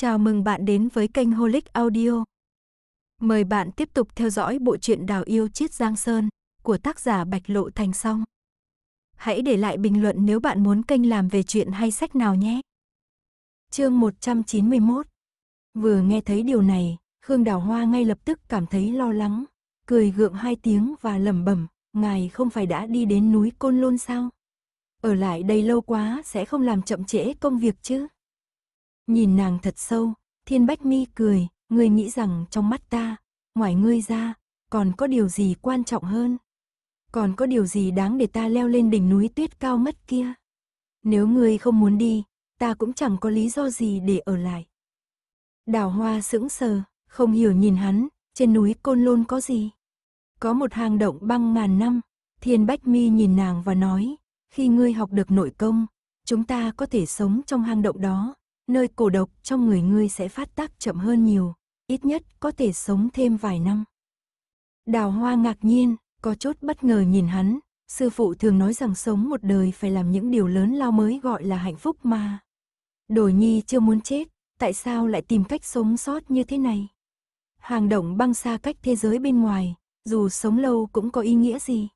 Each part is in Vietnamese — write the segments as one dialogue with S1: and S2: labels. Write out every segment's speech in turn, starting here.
S1: Chào mừng bạn đến với kênh Holic Audio. Mời bạn tiếp tục theo dõi bộ truyện Đào yêu chiết Giang Sơn của tác giả Bạch Lộ Thành Song. Hãy để lại bình luận nếu bạn muốn kênh làm về chuyện hay sách nào nhé. Chương 191. Vừa nghe thấy điều này, Khương Đào Hoa ngay lập tức cảm thấy lo lắng, cười gượng hai tiếng và lẩm bẩm, "Ngài không phải đã đi đến núi Côn Lôn sao? Ở lại đây lâu quá sẽ không làm chậm trễ công việc chứ?" Nhìn nàng thật sâu, thiên bách mi cười, ngươi nghĩ rằng trong mắt ta, ngoài ngươi ra, còn có điều gì quan trọng hơn? Còn có điều gì đáng để ta leo lên đỉnh núi tuyết cao mất kia? Nếu ngươi không muốn đi, ta cũng chẳng có lý do gì để ở lại. Đào hoa sững sờ, không hiểu nhìn hắn, trên núi Côn Lôn có gì? Có một hang động băng ngàn năm, thiên bách mi nhìn nàng và nói, khi ngươi học được nội công, chúng ta có thể sống trong hang động đó, nơi cổ độc trong người ngươi sẽ phát tác chậm hơn nhiều, ít nhất có thể sống thêm vài năm. Đào hoa ngạc nhiên, có chút bất ngờ nhìn hắn, sư phụ thường nói rằng sống một đời phải làm những điều lớn lao mới gọi là hạnh phúc mà. Đồ nhi chưa muốn chết, tại sao lại tìm cách sống sót như thế này? Hàng động băng xa cách thế giới bên ngoài, dù sống lâu cũng có ý nghĩa gì?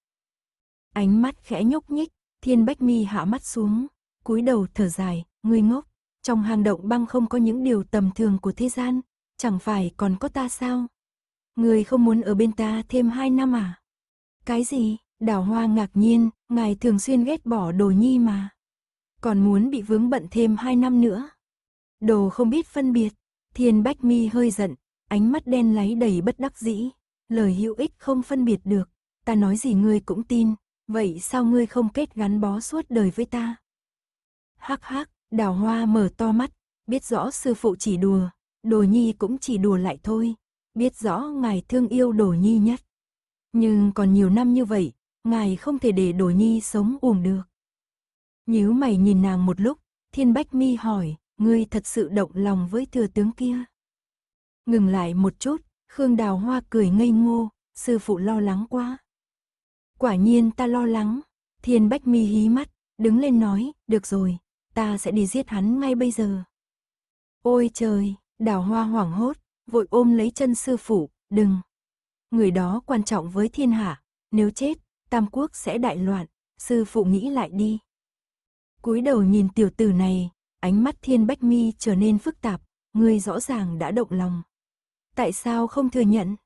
S1: Ánh mắt khẽ nhúc nhích, thiên bách mi hạ mắt xuống, cúi đầu thở dài, ngươi ngốc. Trong hang động băng không có những điều tầm thường của thế gian, chẳng phải còn có ta sao? Người không muốn ở bên ta thêm hai năm à? Cái gì? Đào hoa ngạc nhiên, ngài thường xuyên ghét bỏ đồ nhi mà. Còn muốn bị vướng bận thêm hai năm nữa. Đồ không biết phân biệt, thiên bách mi hơi giận, ánh mắt đen láy đầy bất đắc dĩ. Lời hữu ích không phân biệt được, ta nói gì ngươi cũng tin, vậy sao ngươi không kết gắn bó suốt đời với ta? Hắc hắc, Đào hoa mở to mắt, biết rõ sư phụ chỉ đùa, đồ nhi cũng chỉ đùa lại thôi, biết rõ ngài thương yêu đồ nhi nhất. Nhưng còn nhiều năm như vậy, ngài không thể để đồ nhi sống uổng được. Nhíu mày nhìn nàng một lúc, thiên bách mi hỏi, ngươi thật sự động lòng với thừa tướng kia. Ngừng lại một chút, Khương Đào Hoa cười ngây ngô, sư phụ lo lắng quá. Quả nhiên ta lo lắng, thiên bách mi hí mắt, đứng lên nói, được rồi, ta sẽ đi giết hắn ngay bây giờ. Ôi trời, đào hoa hoảng hốt, vội ôm lấy chân sư phụ, đừng. Người đó quan trọng với thiên hạ, nếu chết, Tam Quốc sẽ đại loạn, sư phụ nghĩ lại đi. cúi đầu nhìn tiểu tử này, ánh mắt thiên bách mi trở nên phức tạp, ngươi rõ ràng đã động lòng. Tại sao không thừa nhận?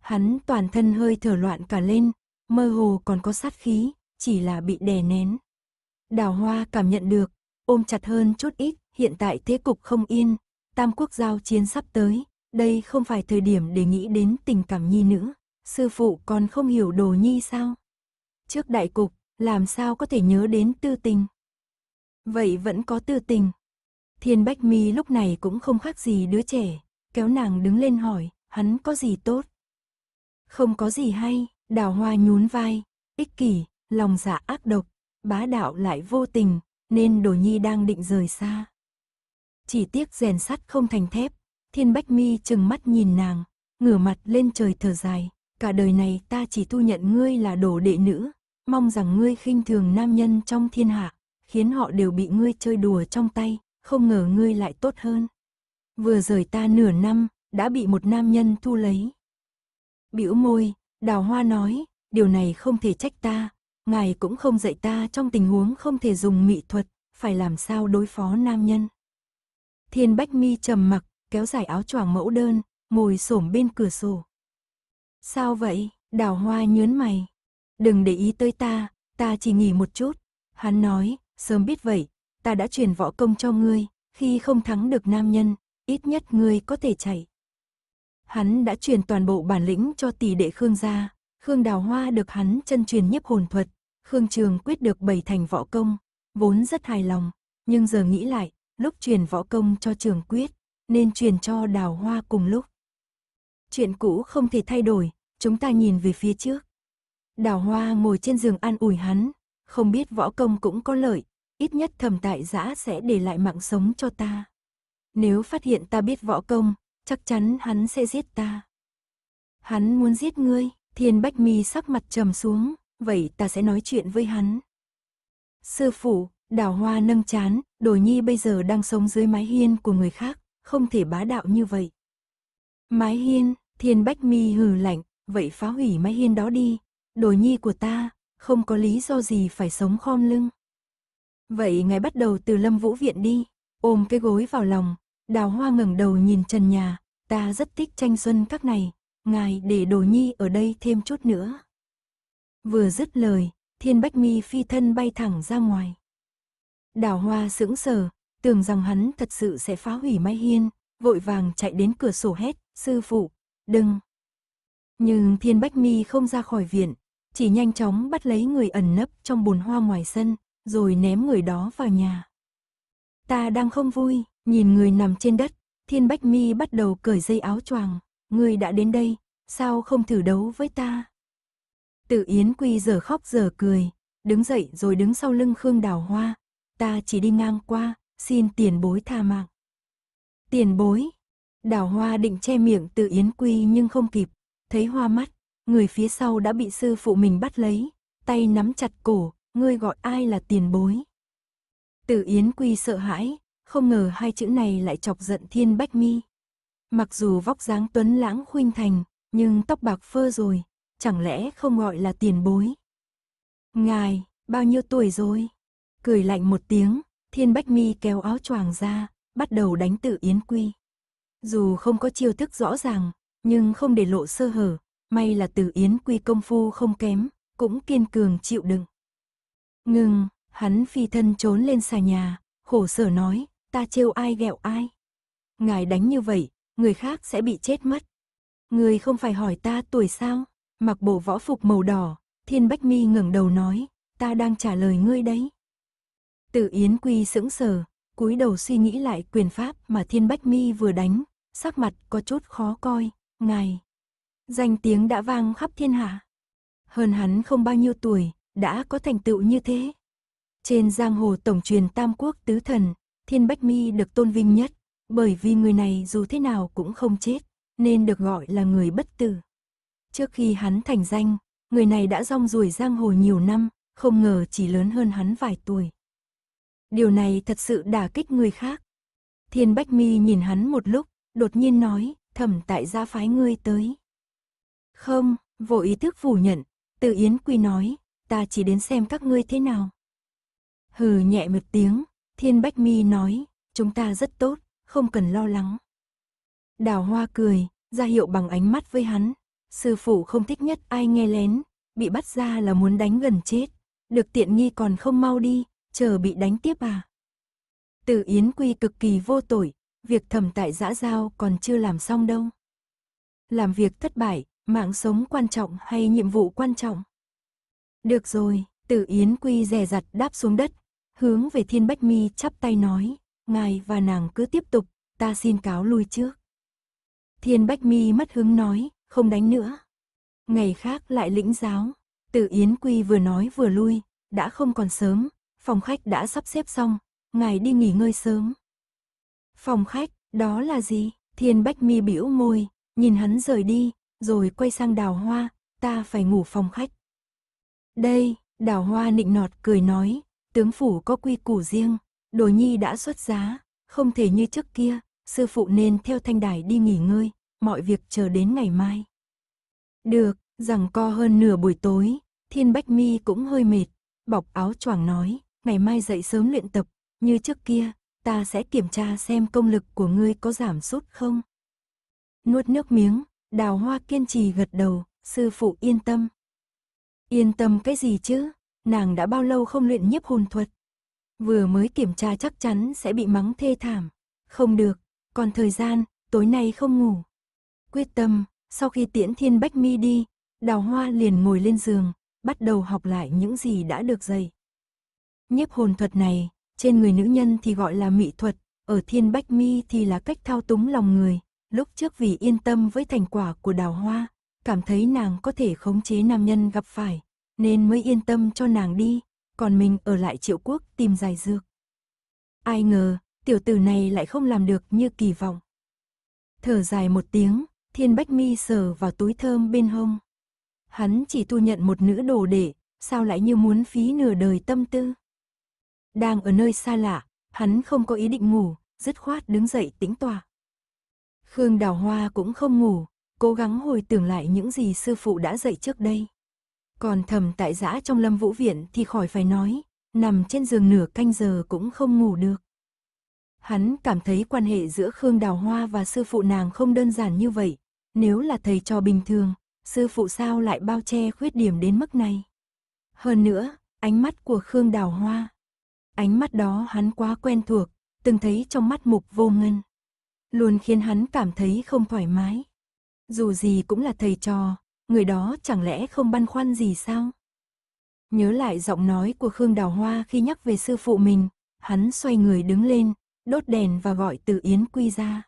S1: Hắn toàn thân hơi thở loạn cả lên, mơ hồ còn có sát khí, chỉ là bị đè nén. Đào hoa cảm nhận được, ôm chặt hơn chút ít, hiện tại thế cục không yên, tam quốc giao chiến sắp tới, đây không phải thời điểm để nghĩ đến tình cảm nhi nữ, sư phụ còn không hiểu đồ nhi sao? Trước đại cục, làm sao có thể nhớ đến tư tình? Vậy vẫn có tư tình. Thiên Bách Mi lúc này cũng không khác gì đứa trẻ, kéo nàng đứng lên hỏi, hắn có gì tốt? Không có gì hay, đào hoa nhún vai, ích kỷ, lòng dạ ác độc, bá đạo lại vô tình, nên Đồ Nhi đang định rời xa. Chỉ tiếc rèn sắt không thành thép, Thiên Bách Mi chừng mắt nhìn nàng, ngửa mặt lên trời thở dài, cả đời này ta chỉ thu nhận ngươi là đồ đệ nữ, mong rằng ngươi khinh thường nam nhân trong thiên hạ, khiến họ đều bị ngươi chơi đùa trong tay, không ngờ ngươi lại tốt hơn. Vừa rời ta nửa năm, đã bị một nam nhân thu lấy. Bĩu môi, đào hoa nói, điều này không thể trách ta, ngài cũng không dạy ta trong tình huống không thể dùng mỹ thuật, phải làm sao đối phó nam nhân. Thiên Bách Mi trầm mặc, kéo dài áo choàng mẫu đơn, ngồi xổm bên cửa sổ. Sao vậy? Đào hoa nhớn mày. Đừng để ý tới ta, ta chỉ nghỉ một chút. Hắn nói, sớm biết vậy, ta đã truyền võ công cho ngươi, khi không thắng được nam nhân, ít nhất ngươi có thể chạy. Hắn đã truyền toàn bộ bản lĩnh cho tỷ đệ Khương gia, Khương Đào Hoa được hắn chân truyền nhiếp hồn thuật, Khương Trường quyết được bảy thành võ công, vốn rất hài lòng, nhưng giờ nghĩ lại, lúc truyền võ công cho Trường quyết, nên truyền cho đào hoa cùng lúc. Chuyện cũ không thể thay đổi, chúng ta nhìn về phía trước. Đào hoa ngồi trên giường an ủi hắn, không biết võ công cũng có lợi, ít nhất thẩm tại giã sẽ để lại mạng sống cho ta. Nếu phát hiện ta biết võ công, chắc chắn hắn sẽ giết ta. Hắn muốn giết ngươi, thiên bách mi sắc mặt trầm xuống, vậy ta sẽ nói chuyện với hắn. Sư phụ, đào hoa nâng chán, đồ nhi bây giờ đang sống dưới mái hiên của người khác, không thể bá đạo như vậy. Mái hiên, thiên bách mi hừ lạnh, vậy phá hủy mái hiên đó đi, đồ nhi của ta, không có lý do gì phải sống khom lưng. Vậy ngài bắt đầu từ lâm vũ viện đi, ôm cái gối vào lòng, đào hoa ngẩng đầu nhìn trần nhà, ta rất thích tranh xuân các này, ngài để đồ nhi ở đây thêm chút nữa. Vừa dứt lời, Thiên Bách Mi phi thân bay thẳng ra ngoài. Đào Hoa sững sờ, tưởng rằng hắn thật sự sẽ phá hủy Mai Hiên, vội vàng chạy đến cửa sổ hét, "Sư phụ, đừng!" Nhưng Thiên Bách Mi không ra khỏi viện, chỉ nhanh chóng bắt lấy người ẩn nấp trong bồn hoa ngoài sân, rồi ném người đó vào nhà. Ta đang không vui, nhìn người nằm trên đất, Thiên Bách Mi bắt đầu cởi dây áo choàng, người đã đến đây, sao không thử đấu với ta?" Từ Yến Quy giờ khóc giờ cười, đứng dậy rồi đứng sau lưng Khương Đào Hoa. Ta chỉ đi ngang qua, xin tiền bối tha mạng. Tiền bối. Đào Hoa định che miệng Tử Yến Quy nhưng không kịp. Thấy hoa mắt, người phía sau đã bị sư phụ mình bắt lấy. Tay nắm chặt cổ, ngươi gọi ai là tiền bối. Tử Yến Quy sợ hãi, không ngờ hai chữ này lại chọc giận Thiên Bách Mi. Mặc dù vóc dáng tuấn lãng khuynh thành, nhưng tóc bạc phơ rồi, chẳng lẽ không gọi là tiền bối. Ngài, bao nhiêu tuổi rồi? Cười lạnh một tiếng, Thiên Bách Mi kéo áo choàng ra, bắt đầu đánh tự Yến Quy. Dù không có chiêu thức rõ ràng, nhưng không để lộ sơ hở, may là tử Yến Quy công phu không kém, cũng kiên cường chịu đựng. Ngừng, hắn phi thân trốn lên xà nhà, khổ sở nói, ta trêu ai ghẹo ai. Ngài đánh như vậy, người khác sẽ bị chết mất. Người không phải hỏi ta tuổi sao? mặc bộ võ phục màu đỏ, Thiên Bách Mi ngẩng đầu nói, ta đang trả lời ngươi đấy. Tử Yến Quy sững sờ, cúi đầu suy nghĩ lại quyền pháp mà Thiên Bách Mi vừa đánh, sắc mặt có chút khó coi, ngài. Danh tiếng đã vang khắp thiên hạ. Hơn hắn không bao nhiêu tuổi, đã có thành tựu như thế. Trên giang hồ tổng truyền Tam Quốc Tứ Thần, Thiên Bách Mi được tôn vinh nhất, bởi vì người này dù thế nào cũng không chết, nên được gọi là người bất tử trước khi hắn thành danh, người này đã rong ruổi giang hồ nhiều năm, không ngờ chỉ lớn hơn hắn vài tuổi. Điều này thật sự đả kích người khác. Thiên Bách Mi nhìn hắn một lúc, đột nhiên nói, thẩm tại gia phái ngươi tới. Không, vô ý thức phủ nhận, từ Yến Quy nói, ta chỉ đến xem các ngươi thế nào. Hừ nhẹ một tiếng, Thiên Bách Mi nói, chúng ta rất tốt, không cần lo lắng. Đào Hoa cười, ra hiệu bằng ánh mắt với hắn, Sư phụ không thích nhất ai nghe lén, bị bắt ra là muốn đánh gần chết. Được tiện nghi còn không mau đi, chờ bị đánh tiếp à. Từ Yến Quy cực kỳ vô tội, việc thẩm tại giã giao còn chưa làm xong đâu. Làm việc thất bại, mạng sống quan trọng hay nhiệm vụ quan trọng? Được rồi, Từ Yến Quy dè rặt đáp xuống đất, hướng về Thiên Bách Mi chắp tay nói, ngài và nàng cứ tiếp tục, ta xin cáo lui trước. Thiên Bách Mi mất hứng nói, không đánh nữa. Ngày khác lại lĩnh giáo, Từ Yến Quy vừa nói vừa lui, đã không còn sớm, phòng khách đã sắp xếp xong, ngài đi nghỉ ngơi sớm. Phòng khách, đó là gì? Thiên Bách Mi bĩu môi, nhìn hắn rời đi, rồi quay sang đào hoa, ta phải ngủ phòng khách. Đây, đào hoa nịnh nọt cười nói, tướng phủ có quy củ riêng, đồ nhi đã xuất giá, không thể như trước kia, sư phụ nên theo thanh đài đi nghỉ ngơi mọi việc chờ đến ngày mai. Được, rằng co hơn nửa buổi tối, Thiên Bách Mi cũng hơi mệt, bọc áo choàng nói, ngày mai dậy sớm luyện tập, như trước kia, ta sẽ kiểm tra xem công lực của ngươi có giảm sút không. Nuốt nước miếng, đào hoa kiên trì gật đầu, sư phụ yên tâm. Yên tâm cái gì chứ, nàng đã bao lâu không luyện nhiếp hồn thuật. Vừa mới kiểm tra chắc chắn sẽ bị mắng thê thảm. Không được, còn thời gian, tối nay không ngủ, Quyết tâm, sau khi tiễn thiên bách mi đi, đào hoa liền ngồi lên giường, bắt đầu học lại những gì đã được dạy. Nhiếp hồn thuật này, trên người nữ nhân thì gọi là mỹ thuật, ở thiên bách mi thì là cách thao túng lòng người. Lúc trước vì yên tâm với thành quả của đào hoa, cảm thấy nàng có thể khống chế nam nhân gặp phải, nên mới yên tâm cho nàng đi, còn mình ở lại triệu quốc tìm giải dược. Ai ngờ, tiểu tử này lại không làm được như kỳ vọng. Thở dài một tiếng, Thiên Bách Mi sờ vào túi thơm bên hông. Hắn chỉ tu nhận một nữ đồ đệ, sao lại như muốn phí nửa đời tâm tư. Đang ở nơi xa lạ, hắn không có ý định ngủ, dứt khoát đứng dậy tĩnh tòa. Khương Đào Hoa cũng không ngủ, cố gắng hồi tưởng lại những gì sư phụ đã dạy trước đây. Còn thầm tại giã trong lâm vũ viện thì khỏi phải nói, nằm trên giường nửa canh giờ cũng không ngủ được. Hắn cảm thấy quan hệ giữa Khương Đào Hoa và sư phụ nàng không đơn giản như vậy, nếu là thầy trò bình thường, sư phụ sao lại bao che khuyết điểm đến mức này? Hơn nữa, ánh mắt của Khương Đào Hoa. Ánh mắt đó hắn quá quen thuộc, từng thấy trong mắt mục vô ngân. Luôn khiến hắn cảm thấy không thoải mái. Dù gì cũng là thầy trò, người đó chẳng lẽ không băn khoăn gì sao? Nhớ lại giọng nói của Khương Đào Hoa khi nhắc về sư phụ mình, hắn xoay người đứng lên, đốt đèn và gọi từ Yến Quy ra.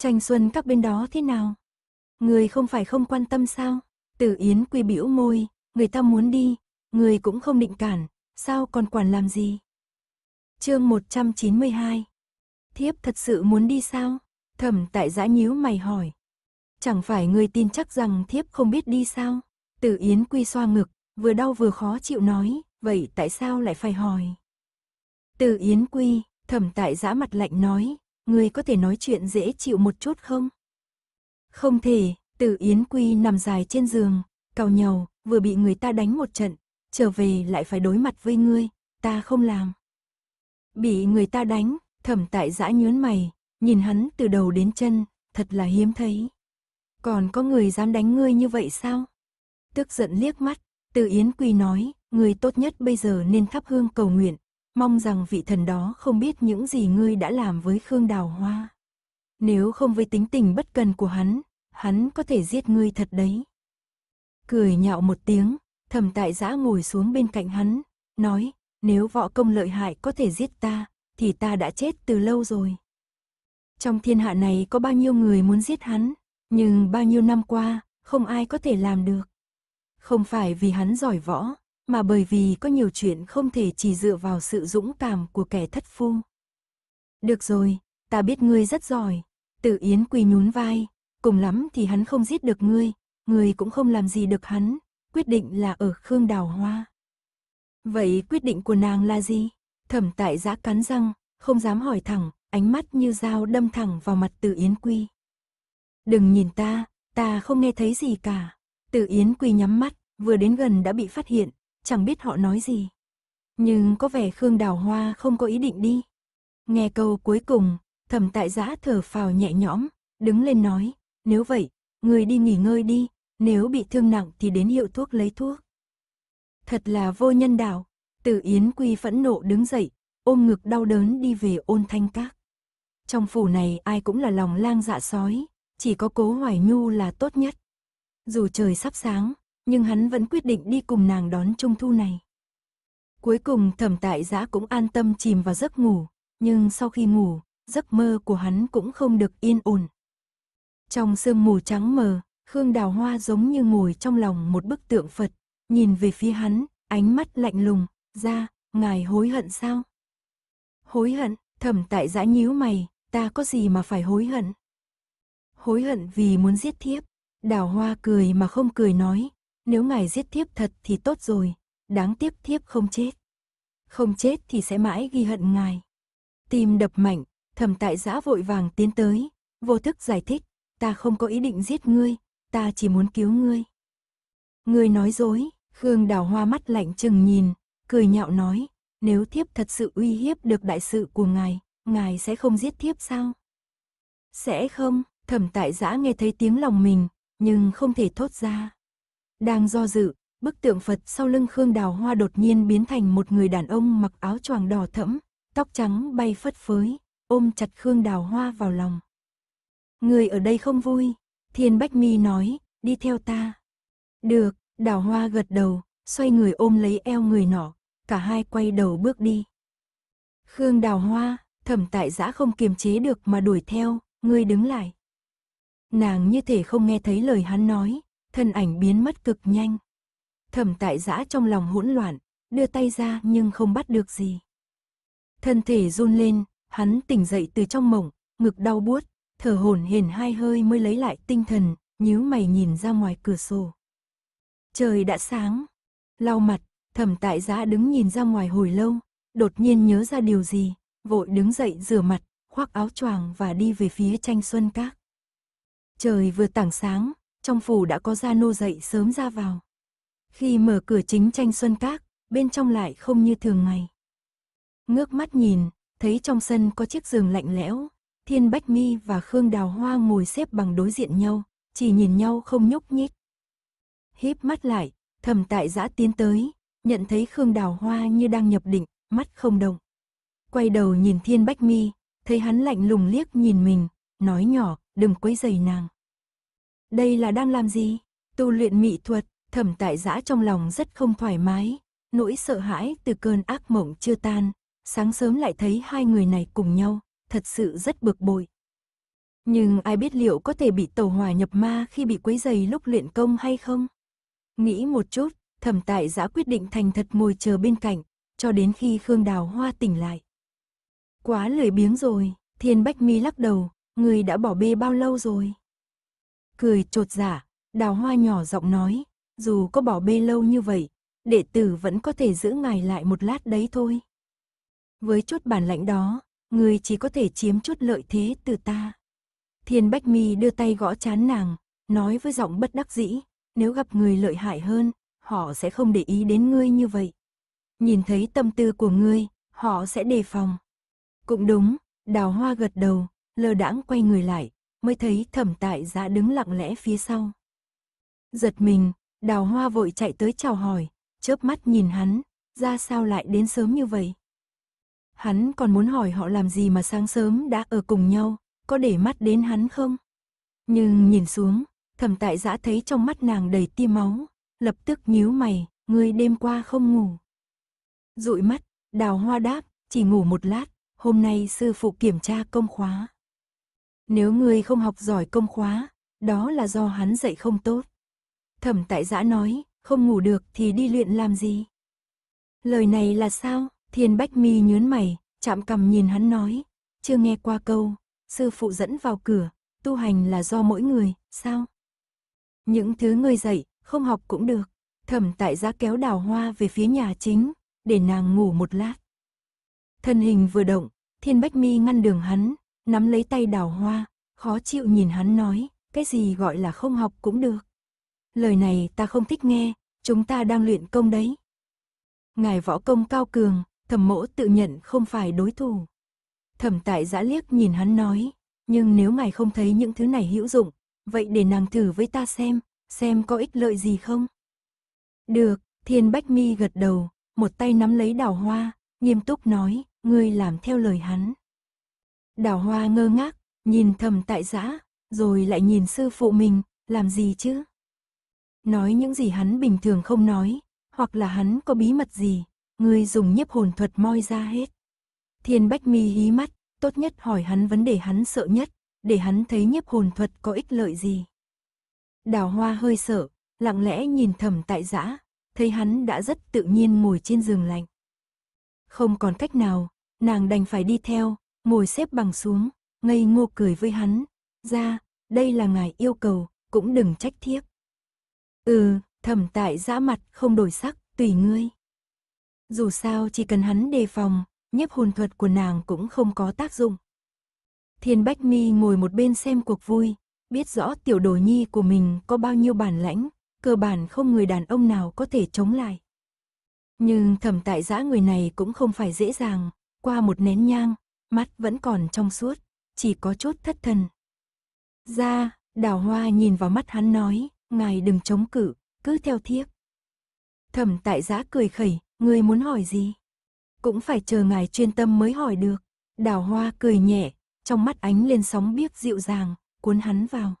S1: Tranh xuân các bên đó thế nào? Người không phải không quan tâm sao? Tử Yến quy biểu môi, người ta muốn đi, người cũng không định cản, sao còn quản làm gì? chương 192 Thiếp thật sự muốn đi sao? Thẩm tại giã nhíu mày hỏi. Chẳng phải người tin chắc rằng thiếp không biết đi sao? Tử Yến quy xoa ngực, vừa đau vừa khó chịu nói, vậy tại sao lại phải hỏi? tử Yến Quy, thẩm tại giã mặt lạnh nói, Người có thể nói chuyện dễ chịu một chút không? Không thể, Tử Yến Quy nằm dài trên giường, cào nhầu, vừa bị người ta đánh một trận, trở về lại phải đối mặt với ngươi, ta không làm. Bị người ta đánh, thẩm tại giã nhớn mày, nhìn hắn từ đầu đến chân, thật là hiếm thấy. Còn có người dám đánh ngươi như vậy sao? Tức giận liếc mắt, Từ Yến Quy nói, người tốt nhất bây giờ nên thắp hương cầu nguyện, mong rằng vị thần đó không biết những gì ngươi đã làm với Khương Đào Hoa. Nếu không với tính tình bất cần của hắn, hắn có thể giết ngươi thật đấy. Cười nhạo một tiếng, thầm tại giã ngồi xuống bên cạnh hắn, nói, nếu võ công lợi hại có thể giết ta, thì ta đã chết từ lâu rồi. Trong thiên hạ này có bao nhiêu người muốn giết hắn, nhưng bao nhiêu năm qua, không ai có thể làm được. Không phải vì hắn giỏi võ, mà bởi vì có nhiều chuyện không thể chỉ dựa vào sự dũng cảm của kẻ thất phu. Được rồi, ta biết ngươi rất giỏi. Tử Yến quỳ nhún vai, cùng lắm thì hắn không giết được ngươi, ngươi cũng không làm gì được hắn, quyết định là ở Khương Đào Hoa. Vậy quyết định của nàng là gì? Thẩm tại giã cắn răng, không dám hỏi thẳng, ánh mắt như dao đâm thẳng vào mặt Tử Yến Quy. Đừng nhìn ta, ta không nghe thấy gì cả. Tử Yến Quy nhắm mắt, vừa đến gần đã bị phát hiện, chẳng biết họ nói gì. Nhưng có vẻ Khương Đào Hoa không có ý định đi. Nghe câu cuối cùng, thẩm tại giã thở phào nhẹ nhõm, đứng lên nói, nếu vậy, người đi nghỉ ngơi đi, nếu bị thương nặng thì đến hiệu thuốc lấy thuốc. Thật là vô nhân đạo, Tử Yến Quy phẫn nộ đứng dậy, ôm ngực đau đớn đi về ôn thanh các. Trong phủ này ai cũng là lòng lang dạ sói, chỉ có cố Hoài Nhu là tốt nhất. Dù trời sắp sáng, nhưng hắn vẫn quyết định đi cùng nàng đón trung thu này. Cuối cùng thẩm tại giã cũng an tâm chìm vào giấc ngủ, nhưng sau khi ngủ, giấc mơ của hắn cũng không được yên ổn. Trong sương mù trắng mờ, Khương Đào Hoa giống như ngồi trong lòng một bức tượng Phật, nhìn về phía hắn, ánh mắt lạnh lùng, ra, ngài hối hận sao? Hối hận, thẩm tại giã nhíu mày, ta có gì mà phải hối hận? Hối hận vì muốn giết thiếp, Đào Hoa cười mà không cười nói, nếu ngài giết thiếp thật thì tốt rồi, đáng tiếc thiếp không chết. Không chết thì sẽ mãi ghi hận ngài. Tim đập mạnh, thẩm tại giã vội vàng tiến tới, vô thức giải thích, ta không có ý định giết ngươi, ta chỉ muốn cứu ngươi. Ngươi nói dối, Khương đào hoa mắt lạnh chừng nhìn, cười nhạo nói, nếu thiếp thật sự uy hiếp được đại sự của ngài, ngài sẽ không giết thiếp sao? Sẽ không, thẩm tại giã nghe thấy tiếng lòng mình, nhưng không thể thốt ra. Đang do dự, bức tượng Phật sau lưng Khương Đào Hoa đột nhiên biến thành một người đàn ông mặc áo choàng đỏ thẫm, tóc trắng bay phất phới, ôm chặt Khương Đào Hoa vào lòng. Người ở đây không vui, Thiên Bách Mi nói, đi theo ta. Được, Đào Hoa gật đầu, xoay người ôm lấy eo người nọ, cả hai quay đầu bước đi. Khương Đào Hoa, thẩm tại giã không kiềm chế được mà đuổi theo, ngươi đứng lại. Nàng như thể không nghe thấy lời hắn nói, thân ảnh biến mất cực nhanh. Thẩm tại giã trong lòng hỗn loạn, đưa tay ra nhưng không bắt được gì. Thân thể run lên, hắn tỉnh dậy từ trong mộng, ngực đau buốt, thở hổn hển hai hơi mới lấy lại tinh thần, nhíu mày nhìn ra ngoài cửa sổ. Trời đã sáng, lau mặt, thẩm tại giã đứng nhìn ra ngoài hồi lâu, đột nhiên nhớ ra điều gì, vội đứng dậy rửa mặt, khoác áo choàng và đi về phía tranh xuân các. Trời vừa tảng sáng, trong phủ đã có gia nô dậy sớm ra vào. Khi mở cửa chính tranh xuân các, bên trong lại không như thường ngày. Ngước mắt nhìn, thấy trong sân có chiếc giường lạnh lẽo, Thiên Bách Mi và Khương Đào Hoa ngồi xếp bằng đối diện nhau, chỉ nhìn nhau không nhúc nhích. Híp mắt lại, thầm tại giã tiến tới, nhận thấy Khương Đào Hoa như đang nhập định, mắt không động. Quay đầu nhìn Thiên Bách Mi, thấy hắn lạnh lùng liếc nhìn mình, nói nhỏ, đừng quấy rầy nàng đây là đang làm gì? Tu luyện mỹ thuật, thẩm tại giã trong lòng rất không thoải mái, nỗi sợ hãi từ cơn ác mộng chưa tan, sáng sớm lại thấy hai người này cùng nhau, thật sự rất bực bội. Nhưng ai biết liệu có thể bị tàu hòa nhập ma khi bị quấy dày lúc luyện công hay không? Nghĩ một chút, thẩm tại giã quyết định thành thật ngồi chờ bên cạnh, cho đến khi Khương Đào Hoa tỉnh lại. Quá lười biếng rồi, Thiên Bách Mi lắc đầu, người đã bỏ bê bao lâu rồi? cười trột giả, dạ, đào hoa nhỏ giọng nói, dù có bỏ bê lâu như vậy, đệ tử vẫn có thể giữ ngài lại một lát đấy thôi. Với chút bản lãnh đó, người chỉ có thể chiếm chút lợi thế từ ta. Thiên Bách Mi đưa tay gõ chán nàng, nói với giọng bất đắc dĩ, nếu gặp người lợi hại hơn, họ sẽ không để ý đến ngươi như vậy. Nhìn thấy tâm tư của ngươi, họ sẽ đề phòng. Cũng đúng, đào hoa gật đầu, lơ đãng quay người lại, mới thấy thẩm tại giã đứng lặng lẽ phía sau. Giật mình, đào hoa vội chạy tới chào hỏi, chớp mắt nhìn hắn, ra sao lại đến sớm như vậy. Hắn còn muốn hỏi họ làm gì mà sáng sớm đã ở cùng nhau, có để mắt đến hắn không? Nhưng nhìn xuống, thẩm tại giã thấy trong mắt nàng đầy tia máu, lập tức nhíu mày, người đêm qua không ngủ. Dụi mắt, đào hoa đáp, chỉ ngủ một lát, hôm nay sư phụ kiểm tra công khóa. Nếu ngươi không học giỏi công khóa, đó là do hắn dạy không tốt. Thẩm tại giã nói, không ngủ được thì đi luyện làm gì? Lời này là sao? Thiên Bách Mi nhớn mày, chạm cầm nhìn hắn nói, chưa nghe qua câu, sư phụ dẫn vào cửa, tu hành là do mỗi người, sao? Những thứ ngươi dạy, không học cũng được. Thẩm tại giã kéo đào hoa về phía nhà chính, để nàng ngủ một lát. Thân hình vừa động, Thiên Bách Mi ngăn đường hắn, nắm lấy tay đào hoa, khó chịu nhìn hắn nói, cái gì gọi là không học cũng được. Lời này ta không thích nghe, chúng ta đang luyện công đấy. Ngài võ công cao cường, thẩm mỗ tự nhận không phải đối thủ. Thẩm tại giã liếc nhìn hắn nói, nhưng nếu ngài không thấy những thứ này hữu dụng, vậy để nàng thử với ta xem, xem có ích lợi gì không. Được, thiên bách mi gật đầu, một tay nắm lấy đào hoa, nghiêm túc nói, ngươi làm theo lời hắn. Đào hoa ngơ ngác, nhìn thầm tại giã, rồi lại nhìn sư phụ mình, làm gì chứ? Nói những gì hắn bình thường không nói, hoặc là hắn có bí mật gì, người dùng nhiếp hồn thuật moi ra hết. Thiên Bách Mi hí mắt, tốt nhất hỏi hắn vấn đề hắn sợ nhất, để hắn thấy nhiếp hồn thuật có ích lợi gì. Đào hoa hơi sợ, lặng lẽ nhìn thầm tại giã, thấy hắn đã rất tự nhiên ngồi trên giường lạnh. Không còn cách nào, nàng đành phải đi theo, ngồi xếp bằng xuống, ngây ngô cười với hắn. Ra, đây là ngài yêu cầu, cũng đừng trách thiếp. Ừ, thẩm tại dã mặt không đổi sắc, tùy ngươi. Dù sao chỉ cần hắn đề phòng, nhiếp hồn thuật của nàng cũng không có tác dụng. Thiên Bách Mi ngồi một bên xem cuộc vui, biết rõ tiểu đồ nhi của mình có bao nhiêu bản lãnh, cơ bản không người đàn ông nào có thể chống lại. Nhưng thẩm tại giã người này cũng không phải dễ dàng, qua một nén nhang, mắt vẫn còn trong suốt, chỉ có chút thất thần. Ra, đào hoa nhìn vào mắt hắn nói, ngài đừng chống cự, cứ theo thiếp. Thẩm tại giã cười khẩy, người muốn hỏi gì? Cũng phải chờ ngài chuyên tâm mới hỏi được. Đào hoa cười nhẹ, trong mắt ánh lên sóng biếc dịu dàng, cuốn hắn vào.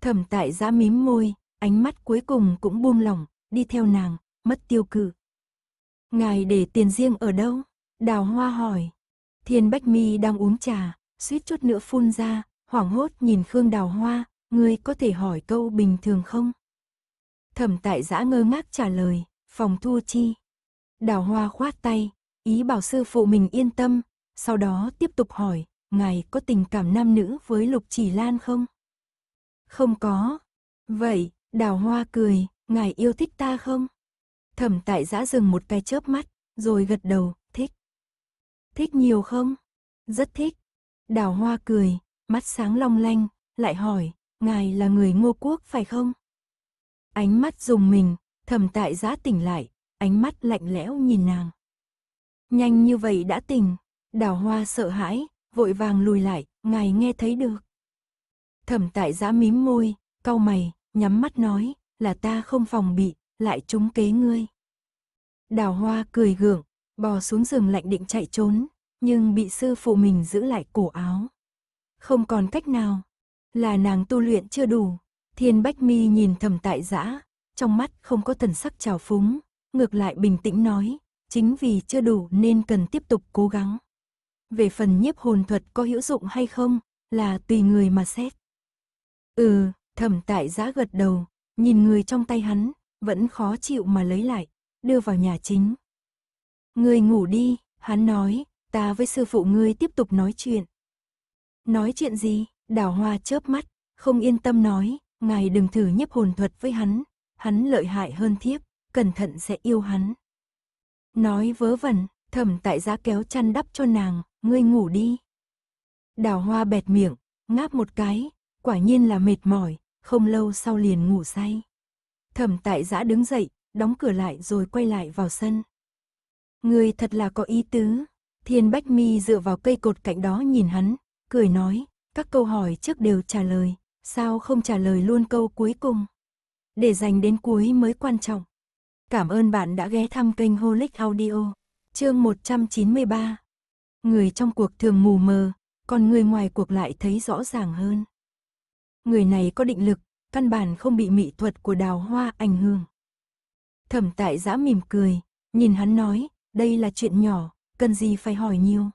S1: Thẩm tại giã mím môi, ánh mắt cuối cùng cũng buông lỏng, đi theo nàng, mất tiêu cự. Ngài để tiền riêng ở đâu? Đào hoa hỏi, Thiên Bách Mi đang uống trà, suýt chút nữa phun ra, hoảng hốt nhìn Khương Đào Hoa, ngươi có thể hỏi câu bình thường không? Thẩm tại giã ngơ ngác trả lời, phòng thu chi. Đào Hoa khoát tay, ý bảo sư phụ mình yên tâm, sau đó tiếp tục hỏi, ngài có tình cảm nam nữ với Lục Chỉ Lan không? Không có. Vậy, Đào Hoa cười, ngài yêu thích ta không? Thẩm tại giã dừng một cái chớp mắt, rồi gật đầu, Thích nhiều không? Rất thích. Đào hoa cười, mắt sáng long lanh, lại hỏi, ngài là người ngô quốc phải không? Ánh mắt dùng mình, thầm tại giã tỉnh lại, ánh mắt lạnh lẽo nhìn nàng. Nhanh như vậy đã tỉnh, đào hoa sợ hãi, vội vàng lùi lại, ngài nghe thấy được. Thẩm tại giã mím môi, cau mày, nhắm mắt nói, là ta không phòng bị, lại trúng kế ngươi. Đào hoa cười gượng, bò xuống giường lạnh định chạy trốn, nhưng bị sư phụ mình giữ lại cổ áo. Không còn cách nào, là nàng tu luyện chưa đủ. Thiên Bách Mi nhìn thầm tại giã, trong mắt không có thần sắc trào phúng, ngược lại bình tĩnh nói, chính vì chưa đủ nên cần tiếp tục cố gắng. Về phần nhiếp hồn thuật có hữu dụng hay không, là tùy người mà xét. Ừ, thầm tại giã gật đầu, nhìn người trong tay hắn, vẫn khó chịu mà lấy lại, đưa vào nhà chính. Ngươi ngủ đi, hắn nói, ta với sư phụ ngươi tiếp tục nói chuyện. Nói chuyện gì? Đào hoa chớp mắt, không yên tâm nói, ngài đừng thử nhấp hồn thuật với hắn, hắn lợi hại hơn thiếp, cẩn thận sẽ yêu hắn. Nói vớ vẩn, thẩm tại giá kéo chăn đắp cho nàng, ngươi ngủ đi. Đào hoa bẹt miệng, ngáp một cái, quả nhiên là mệt mỏi, không lâu sau liền ngủ say. Thẩm tại giã đứng dậy, đóng cửa lại rồi quay lại vào sân. Người thật là có ý tứ. Thiên Bách Mi dựa vào cây cột cạnh đó nhìn hắn, cười nói, các câu hỏi trước đều trả lời, sao không trả lời luôn câu cuối cùng? Để dành đến cuối mới quan trọng. Cảm ơn bạn đã ghé thăm kênh Holic Audio, chương 193. Người trong cuộc thường mù mờ, còn người ngoài cuộc lại thấy rõ ràng hơn. Người này có định lực, căn bản không bị mỹ thuật của đào hoa ảnh hưởng. Thẩm tại giã mỉm cười, nhìn hắn nói, đây là chuyện nhỏ, cần gì phải hỏi nhiều.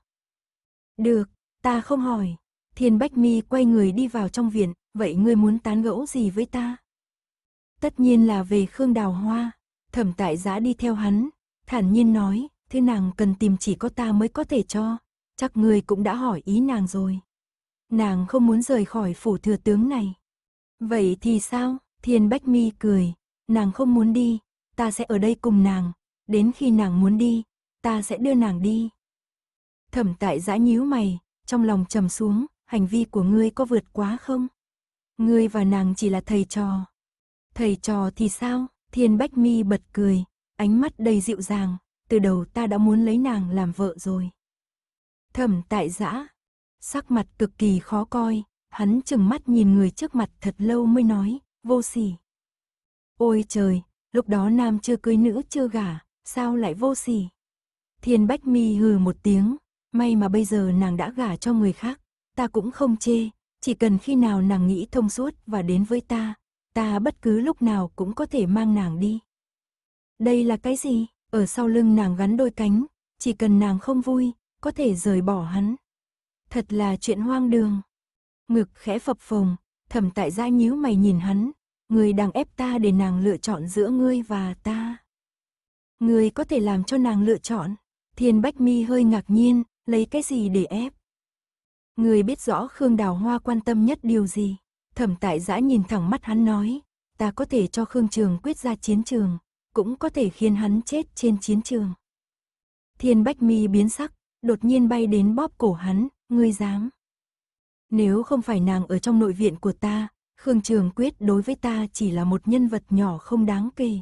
S1: Được, ta không hỏi. Thiên Bách Mi quay người đi vào trong viện, vậy ngươi muốn tán gẫu gì với ta? Tất nhiên là về Khương Đào Hoa, thẩm tại giã đi theo hắn, thản nhiên nói, thế nàng cần tìm chỉ có ta mới có thể cho, chắc ngươi cũng đã hỏi ý nàng rồi. Nàng không muốn rời khỏi phủ thừa tướng này. Vậy thì sao? Thiên Bách Mi cười, nàng không muốn đi, ta sẽ ở đây cùng nàng, đến khi nàng muốn đi, ta sẽ đưa nàng đi. Thẩm tại giã nhíu mày, trong lòng trầm xuống, hành vi của ngươi có vượt quá không? Ngươi và nàng chỉ là thầy trò. Thầy trò thì sao? Thiên Bách Mi bật cười, ánh mắt đầy dịu dàng, từ đầu ta đã muốn lấy nàng làm vợ rồi. Thẩm tại giã, sắc mặt cực kỳ khó coi, hắn chừng mắt nhìn người trước mặt thật lâu mới nói, vô sỉ. Ôi trời, lúc đó nam chưa cưới nữ chưa gả, sao lại vô sỉ. Thiên Bách Mi hừ một tiếng, may mà bây giờ nàng đã gả cho người khác, ta cũng không chê, chỉ cần khi nào nàng nghĩ thông suốt và đến với ta, ta bất cứ lúc nào cũng có thể mang nàng đi. Đây là cái gì? Ở sau lưng nàng gắn đôi cánh, chỉ cần nàng không vui, có thể rời bỏ hắn. Thật là chuyện hoang đường. Ngực khẽ phập phồng, thẩm tại gia nhíu mày nhìn hắn, người đang ép ta để nàng lựa chọn giữa ngươi và ta. Người có thể làm cho nàng lựa chọn. Thiên Bách Mi hơi ngạc nhiên, lấy cái gì để ép? Người biết rõ Khương Đào Hoa quan tâm nhất điều gì? Thẩm tại giã nhìn thẳng mắt hắn nói, ta có thể cho Khương Trường quyết ra chiến trường, cũng có thể khiến hắn chết trên chiến trường. Thiên Bách Mi biến sắc, đột nhiên bay đến bóp cổ hắn, ngươi dám. Nếu không phải nàng ở trong nội viện của ta, Khương Trường Quyết đối với ta chỉ là một nhân vật nhỏ không đáng kể,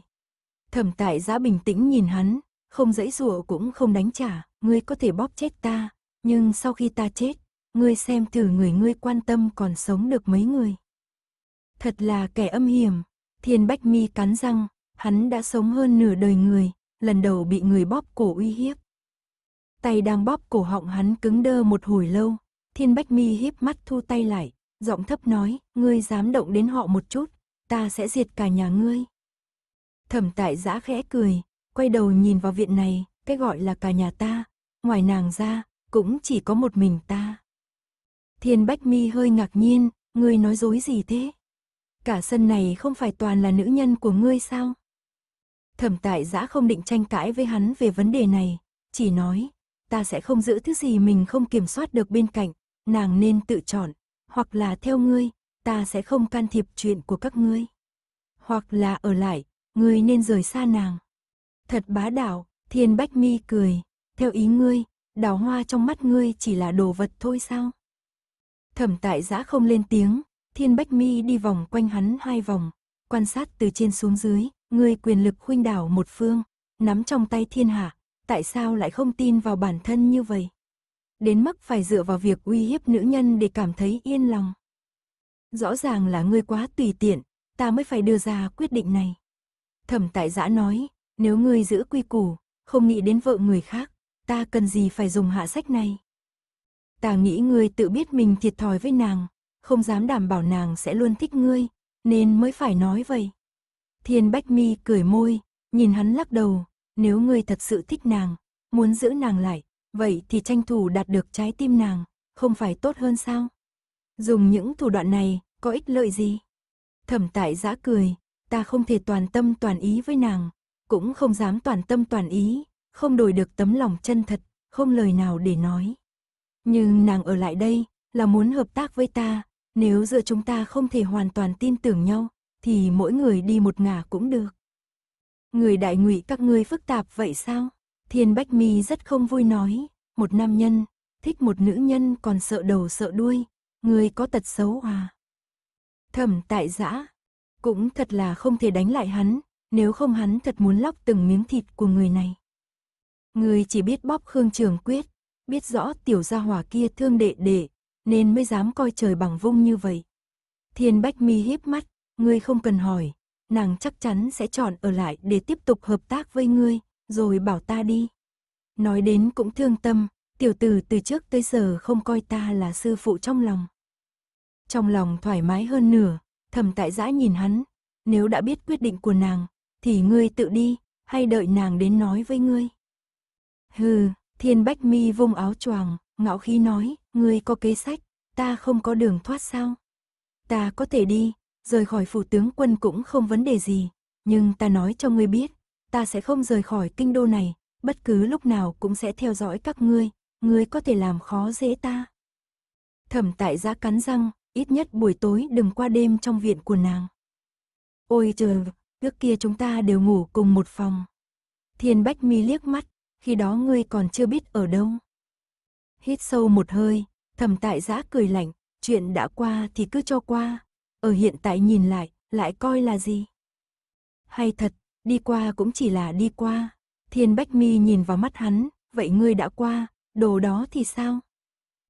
S1: Thẩm tại giã bình tĩnh nhìn hắn, không dãy rủa cũng không đánh trả, ngươi có thể bóp chết ta, nhưng sau khi ta chết, ngươi xem thử người ngươi quan tâm còn sống được mấy người. Thật là kẻ âm hiểm, thiên bách mi cắn răng, hắn đã sống hơn nửa đời người, lần đầu bị người bóp cổ uy hiếp. Tay đang bóp cổ họng hắn cứng đơ một hồi lâu, thiên bách mi hiếp mắt thu tay lại, giọng thấp nói, ngươi dám động đến họ một chút, ta sẽ diệt cả nhà ngươi. Thẩm tại giã khẽ cười, quay đầu nhìn vào viện này, cái gọi là cả nhà ta, ngoài nàng ra, cũng chỉ có một mình ta. Thiên Bách Mi hơi ngạc nhiên, ngươi nói dối gì thế? Cả sân này không phải toàn là nữ nhân của ngươi sao? Thẩm tại giã không định tranh cãi với hắn về vấn đề này, chỉ nói, ta sẽ không giữ thứ gì mình không kiểm soát được bên cạnh, nàng nên tự chọn, hoặc là theo ngươi, ta sẽ không can thiệp chuyện của các ngươi. Hoặc là ở lại, ngươi nên rời xa nàng. Thật bá đạo, thiên bách mi cười, theo ý ngươi, đào hoa trong mắt ngươi chỉ là đồ vật thôi sao? Thẩm tại giã không lên tiếng, thiên bách mi đi vòng quanh hắn hai vòng, quan sát từ trên xuống dưới, ngươi quyền lực khuynh đảo một phương, nắm trong tay thiên hạ, tại sao lại không tin vào bản thân như vậy? Đến mức phải dựa vào việc uy hiếp nữ nhân để cảm thấy yên lòng. Rõ ràng là ngươi quá tùy tiện, ta mới phải đưa ra quyết định này. Thẩm tại giã nói, nếu ngươi giữ quy củ, không nghĩ đến vợ người khác, ta cần gì phải dùng hạ sách này. Ta nghĩ ngươi tự biết mình thiệt thòi với nàng, không dám đảm bảo nàng sẽ luôn thích ngươi, nên mới phải nói vậy. Thiên Bách Mi cười môi, nhìn hắn lắc đầu, nếu ngươi thật sự thích nàng, muốn giữ nàng lại, vậy thì tranh thủ đạt được trái tim nàng, không phải tốt hơn sao? Dùng những thủ đoạn này, có ích lợi gì? Thẩm tại giã cười, ta không thể toàn tâm toàn ý với nàng, cũng không dám toàn tâm toàn ý, không đổi được tấm lòng chân thật, không lời nào để nói. Nhưng nàng ở lại đây là muốn hợp tác với ta, nếu giữa chúng ta không thể hoàn toàn tin tưởng nhau, thì mỗi người đi một ngả cũng được. Người đại ngụy các ngươi phức tạp vậy sao? Thiên Bách Mi rất không vui nói, một nam nhân, thích một nữ nhân còn sợ đầu sợ đuôi, người có tật xấu à? Thẩm tại giã, cũng thật là không thể đánh lại hắn, nếu không hắn thật muốn lóc từng miếng thịt của người này. Người chỉ biết bóp Khương Trường Quyết, biết rõ tiểu gia hỏa kia thương đệ đệ, nên mới dám coi trời bằng vung như vậy. Thiên Bách Mi híp mắt, ngươi không cần hỏi, nàng chắc chắn sẽ chọn ở lại để tiếp tục hợp tác với ngươi, rồi bảo ta đi. Nói đến cũng thương tâm, tiểu tử từ trước tới giờ không coi ta là sư phụ trong lòng. Trong lòng thoải mái hơn nửa, Thẩm tại dã nhìn hắn, nếu đã biết quyết định của nàng, thì ngươi tự đi, hay đợi nàng đến nói với ngươi. Hừ, thiên bách mi vung áo choàng, ngạo khí nói, ngươi có kế sách, ta không có đường thoát sao. Ta có thể đi, rời khỏi phủ tướng quân cũng không vấn đề gì, nhưng ta nói cho ngươi biết, ta sẽ không rời khỏi kinh đô này, bất cứ lúc nào cũng sẽ theo dõi các ngươi, ngươi có thể làm khó dễ ta. Thẩm tại giã cắn răng, ít nhất buổi tối đừng qua đêm trong viện của nàng. Ôi trời, trước kia chúng ta đều ngủ cùng một phòng. Thiên Bách Mi liếc mắt, khi đó ngươi còn chưa biết ở đâu. Hít sâu một hơi, thầm tại giã cười lạnh, chuyện đã qua thì cứ cho qua, ở hiện tại nhìn lại, lại coi là gì. Hay thật, đi qua cũng chỉ là đi qua, Thiên Bách Mi nhìn vào mắt hắn, vậy ngươi đã qua, đồ đó thì sao?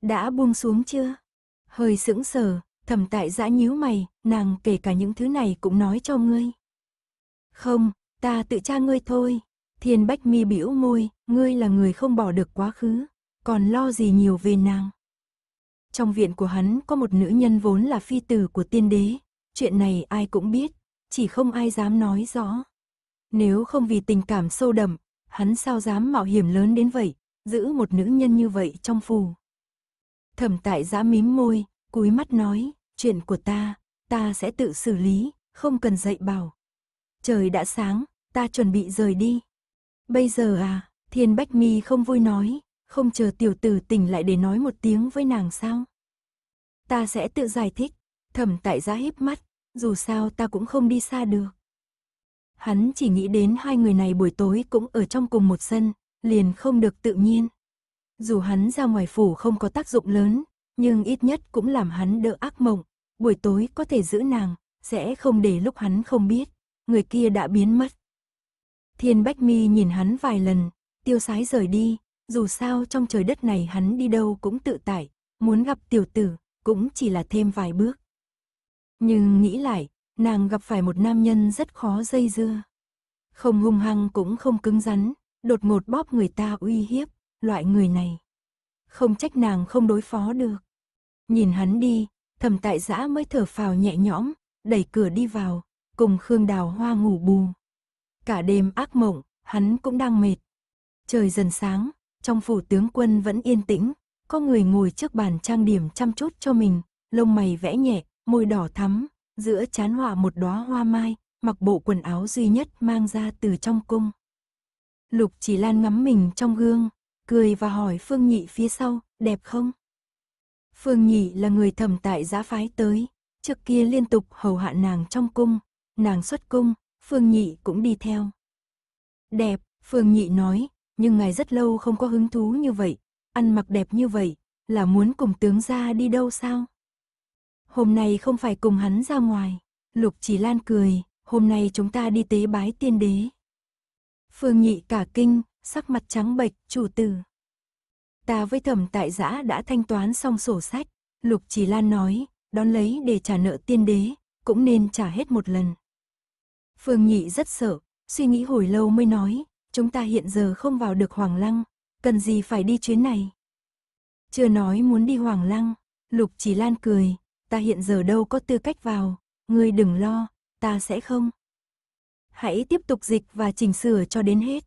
S1: Đã buông xuống chưa? hơi sững sờ, thẩm tại giã nhíu mày, nàng kể cả những thứ này cũng nói cho ngươi. Không, ta tự tra ngươi thôi. Thiên Bách mi biểu môi, ngươi là người không bỏ được quá khứ, còn lo gì nhiều về nàng. Trong viện của hắn có một nữ nhân vốn là phi tử của tiên đế, chuyện này ai cũng biết, chỉ không ai dám nói rõ. Nếu không vì tình cảm sâu đậm, hắn sao dám mạo hiểm lớn đến vậy, giữ một nữ nhân như vậy trong phù. Thẩm tại giã mím môi, cúi mắt nói, chuyện của ta, ta sẽ tự xử lý, không cần dạy bảo. Trời đã sáng, ta chuẩn bị rời đi. Bây giờ à, Thiên Bách Mi không vui nói, không chờ tiểu tử tỉnh lại để nói một tiếng với nàng sao. Ta sẽ tự giải thích, thẩm tại giã híp mắt, dù sao ta cũng không đi xa được. Hắn chỉ nghĩ đến hai người này buổi tối cũng ở trong cùng một sân, liền không được tự nhiên. Dù hắn ra ngoài phủ không có tác dụng lớn, nhưng ít nhất cũng làm hắn đỡ ác mộng. Buổi tối có thể giữ nàng, sẽ không để lúc hắn không biết, người kia đã biến mất. Thiên Bách Mi nhìn hắn vài lần, tiêu sái rời đi, dù sao trong trời đất này hắn đi đâu cũng tự tại, muốn gặp tiểu tử cũng chỉ là thêm vài bước. Nhưng nghĩ lại, nàng gặp phải một nam nhân rất khó dây dưa. Không hung hăng cũng không cứng rắn, đột ngột bóp người ta uy hiếp, loại người này. Không trách nàng không đối phó được. Nhìn hắn đi, thầm tại giã mới thở phào nhẹ nhõm, đẩy cửa đi vào, cùng Khương Đào Hoa ngủ bù. Cả đêm ác mộng, hắn cũng đang mệt. Trời dần sáng, trong phủ tướng quân vẫn yên tĩnh, có người ngồi trước bàn trang điểm chăm chút cho mình, lông mày vẽ nhẹ, môi đỏ thắm, giữa chán họa một đóa hoa mai, mặc bộ quần áo duy nhất mang ra từ trong cung. Lục chỉ lan ngắm mình trong gương, cười và hỏi Phương Nhị phía sau, đẹp không? Phương Nhị là người thầm tại giá phái tới, trước kia liên tục hầu hạ nàng trong cung, nàng xuất cung, Phương Nhị cũng đi theo. Đẹp, Phương Nhị nói, nhưng ngài rất lâu không có hứng thú như vậy, ăn mặc đẹp như vậy, là muốn cùng tướng ra đi đâu sao? Hôm nay không phải cùng hắn ra ngoài, Lục Chỉ Lan cười, hôm nay chúng ta đi tế bái tiên đế. Phương Nhị cả kinh, sắc mặt trắng bệch, chủ tử. Ta với thẩm tại giã đã thanh toán xong sổ sách, Lục Chỉ Lan nói, đón lấy để trả nợ tiên đế, cũng nên trả hết một lần. Phương Nhị rất sợ, suy nghĩ hồi lâu mới nói, chúng ta hiện giờ không vào được Hoàng Lăng, cần gì phải đi chuyến này. Chưa nói muốn đi Hoàng Lăng, Lục Chỉ Lan cười, ta hiện giờ đâu có tư cách vào, ngươi đừng lo, ta sẽ không. Hãy tiếp tục dịch và chỉnh sửa cho đến hết.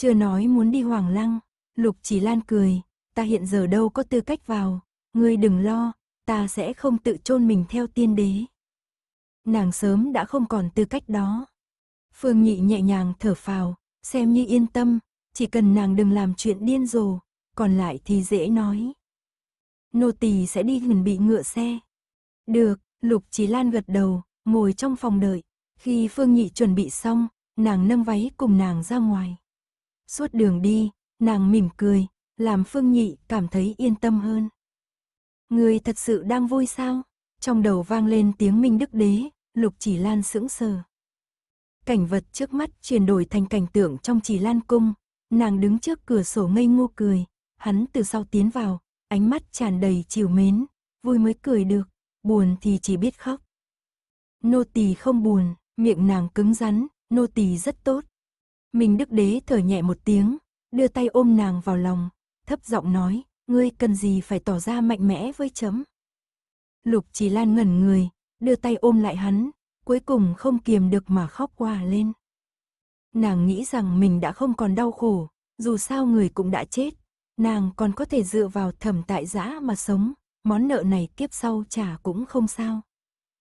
S1: Chưa nói muốn đi Hoàng Lăng, Lục Chỉ Lan cười, ta hiện giờ đâu có tư cách vào, ngươi đừng lo, ta sẽ không tự chôn mình theo tiên đế. Nàng sớm đã không còn tư cách đó. Phương Nhị nhẹ nhàng thở phào, xem như yên tâm, chỉ cần nàng đừng làm chuyện điên rồ, còn lại thì dễ nói. Nô tỳ sẽ đi chuẩn bị ngựa xe. Được, Lục chỉ Lan gật đầu, ngồi trong phòng đợi. Khi Phương Nhị chuẩn bị xong, nàng nâng váy cùng nàng ra ngoài. Suốt đường đi, nàng mỉm cười, làm Phương Nhị cảm thấy yên tâm hơn. Người thật sự đang vui sao? Trong đầu vang lên tiếng Minh Đức Đế, Lục Chỉ Lan sững sờ. Cảnh vật trước mắt chuyển đổi thành cảnh tượng trong Chỉ Lan cung, nàng đứng trước cửa sổ ngây ngô cười, hắn từ sau tiến vào, ánh mắt tràn đầy chiều mến, vui mới cười được, buồn thì chỉ biết khóc. Nô tỳ không buồn, miệng nàng cứng rắn, nô tỳ rất tốt, mình đức đế thở nhẹ một tiếng, đưa tay ôm nàng vào lòng, thấp giọng nói, ngươi cần gì phải tỏ ra mạnh mẽ với chấm. Lục chỉ lan ngẩn người, đưa tay ôm lại hắn, cuối cùng không kiềm được mà khóc qua lên. Nàng nghĩ rằng mình đã không còn đau khổ, dù sao người cũng đã chết, nàng còn có thể dựa vào thẩm tại giã mà sống, món nợ này tiếp sau trả cũng không sao.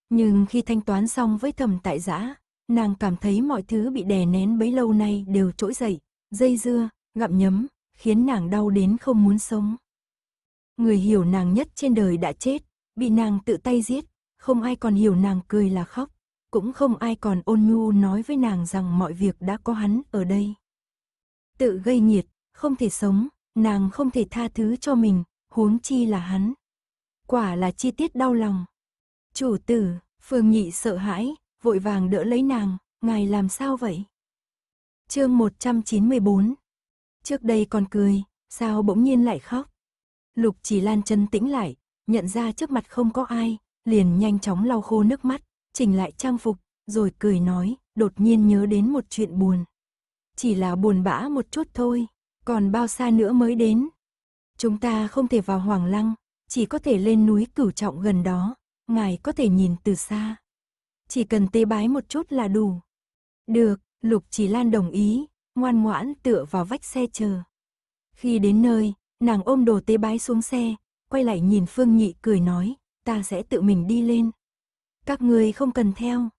S1: Nhưng khi thanh toán xong với thẩm tại giã, nàng cảm thấy mọi thứ bị đè nén bấy lâu nay đều trỗi dậy, dây dưa, gặm nhấm, khiến nàng đau đến không muốn sống. Người hiểu nàng nhất trên đời đã chết, bị nàng tự tay giết, không ai còn hiểu nàng cười là khóc, cũng không ai còn ôn nhu nói với nàng rằng mọi việc đã có hắn ở đây. Tự gây nhiệt, không thể sống, nàng không thể tha thứ cho mình, huống chi là hắn. Quả là chi tiết đau lòng. Chủ tử, Phương Nhị sợ hãi, vội vàng đỡ lấy nàng, ngài làm sao vậy? chương 194 Trước đây còn cười, sao bỗng nhiên lại khóc? Lục chỉ lan chân tĩnh lại, nhận ra trước mặt không có ai, liền nhanh chóng lau khô nước mắt, chỉnh lại trang phục, rồi cười nói, đột nhiên nhớ đến một chuyện buồn. Chỉ là buồn bã một chút thôi, còn bao xa nữa mới đến. Chúng ta không thể vào Hoàng Lăng, chỉ có thể lên núi cửu trọng gần đó, ngài có thể nhìn từ xa chỉ cần tế bái một chút là đủ. Được, Lục Chỉ Lan đồng ý, ngoan ngoãn tựa vào vách xe chờ. Khi đến nơi, nàng ôm đồ tế bái xuống xe, quay lại nhìn Phương Nhị cười nói, ta sẽ tự mình đi lên. Các người không cần theo.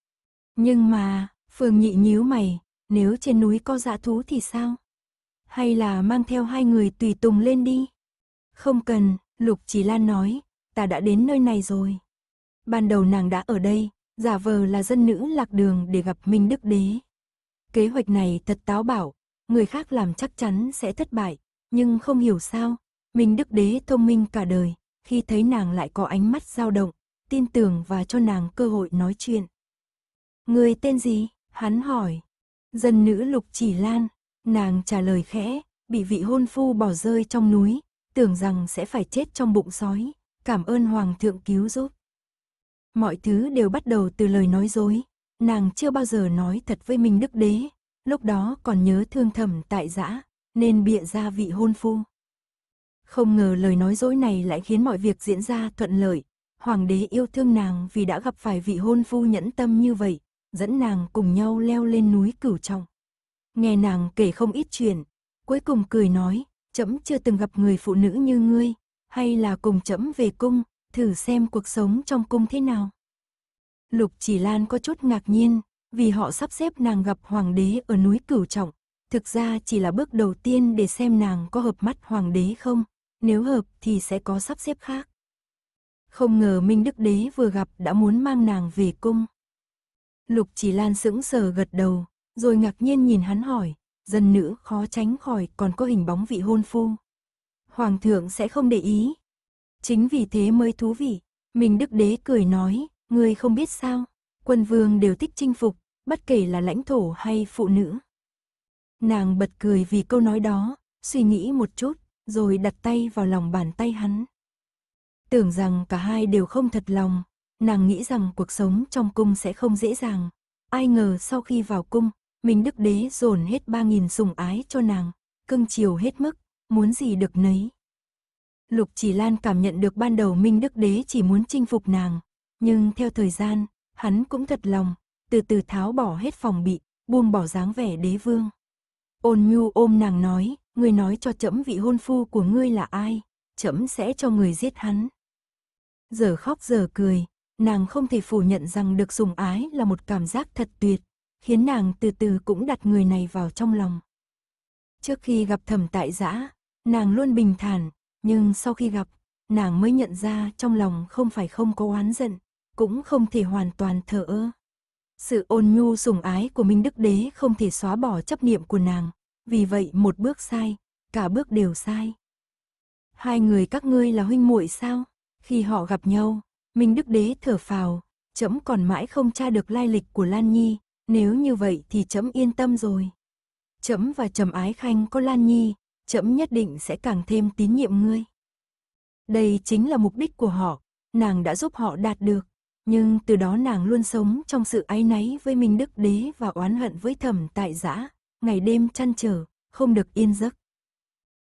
S1: Nhưng mà, Phương Nhị nhíu mày, nếu trên núi có dã thú thì sao? Hay là mang theo hai người tùy tùng lên đi? Không cần, Lục Chỉ Lan nói, ta đã đến nơi này rồi. Ban đầu nàng đã ở đây, giả vờ là dân nữ lạc đường để gặp Minh Đức Đế. Kế hoạch này thật táo bảo, người khác làm chắc chắn sẽ thất bại, nhưng không hiểu sao, Minh Đức Đế thông minh cả đời, khi thấy nàng lại có ánh mắt dao động, tin tưởng và cho nàng cơ hội nói chuyện. Người tên gì? Hắn hỏi. Dân nữ Lục Chỉ Lan, nàng trả lời khẽ, bị vị hôn phu bỏ rơi trong núi, tưởng rằng sẽ phải chết trong bụng sói, cảm ơn Hoàng thượng cứu giúp. Mọi thứ đều bắt đầu từ lời nói dối. Nàng chưa bao giờ nói thật với mình Đức Đế. Lúc đó còn nhớ thương thầm tại giã, nên bịa ra vị hôn phu. Không ngờ lời nói dối này lại khiến mọi việc diễn ra thuận lợi. Hoàng đế yêu thương nàng vì đã gặp phải vị hôn phu nhẫn tâm như vậy, dẫn nàng cùng nhau leo lên núi cửu trọng. Nghe nàng kể không ít chuyện, cuối cùng cười nói, chấm chưa từng gặp người phụ nữ như ngươi, hay là cùng chấm về cung, thử xem cuộc sống trong cung thế nào. Lục Chỉ Lan có chút ngạc nhiên, vì họ sắp xếp nàng gặp hoàng đế ở núi Cửu Trọng, thực ra chỉ là bước đầu tiên để xem nàng có hợp mắt hoàng đế không, nếu hợp thì sẽ có sắp xếp khác. Không ngờ Minh Đức Đế vừa gặp đã muốn mang nàng về cung. Lục Chỉ Lan sững sờ gật đầu, rồi ngạc nhiên nhìn hắn hỏi, dân nữ khó tránh khỏi còn có hình bóng vị hôn phu. Hoàng thượng sẽ không để ý, Chính vì thế mới thú vị. Mình đức đế cười nói, ngươi không biết sao, quân vương đều thích chinh phục, bất kể là lãnh thổ hay phụ nữ. Nàng bật cười vì câu nói đó, suy nghĩ một chút, rồi đặt tay vào lòng bàn tay hắn. Tưởng rằng cả hai đều không thật lòng, nàng nghĩ rằng cuộc sống trong cung sẽ không dễ dàng. Ai ngờ sau khi vào cung, mình đức đế dồn hết ba nghìn sủng ái cho nàng, cưng chiều hết mức, muốn gì được nấy. Lục Chỉ Lan cảm nhận được ban đầu Minh Đức Đế chỉ muốn chinh phục nàng, nhưng theo thời gian, hắn cũng thật lòng, từ từ tháo bỏ hết phòng bị, buông bỏ dáng vẻ đế vương. Ôn Nhu ôm nàng nói, ngươi nói cho trẫm vị hôn phu của ngươi là ai, trẫm sẽ cho người giết hắn. Giờ khóc giờ cười, nàng không thể phủ nhận rằng được sủng ái là một cảm giác thật tuyệt, khiến nàng từ từ cũng đặt người này vào trong lòng. Trước khi gặp thẩm tại dã, nàng luôn bình thản, nhưng sau khi gặp, nàng mới nhận ra trong lòng không phải không có oán giận, cũng không thể hoàn toàn thờ ơ. Sự ôn nhu sủng ái của Minh Đức Đế không thể xóa bỏ chấp niệm của nàng, vì vậy một bước sai, cả bước đều sai. Hai người các ngươi là huynh muội sao? Khi họ gặp nhau, Minh Đức Đế thở phào, chấm còn mãi không tra được lai lịch của Lan Nhi, nếu như vậy thì chấm yên tâm rồi. Chấm và Trầm Ái Khanh có Lan Nhi, chậm nhất định sẽ càng thêm tín nhiệm ngươi. Đây chính là mục đích của họ, nàng đã giúp họ đạt được, nhưng từ đó nàng luôn sống trong sự áy náy với Minh Đức Đế và oán hận với thẩm tại giã, ngày đêm chăn trở, không được yên giấc.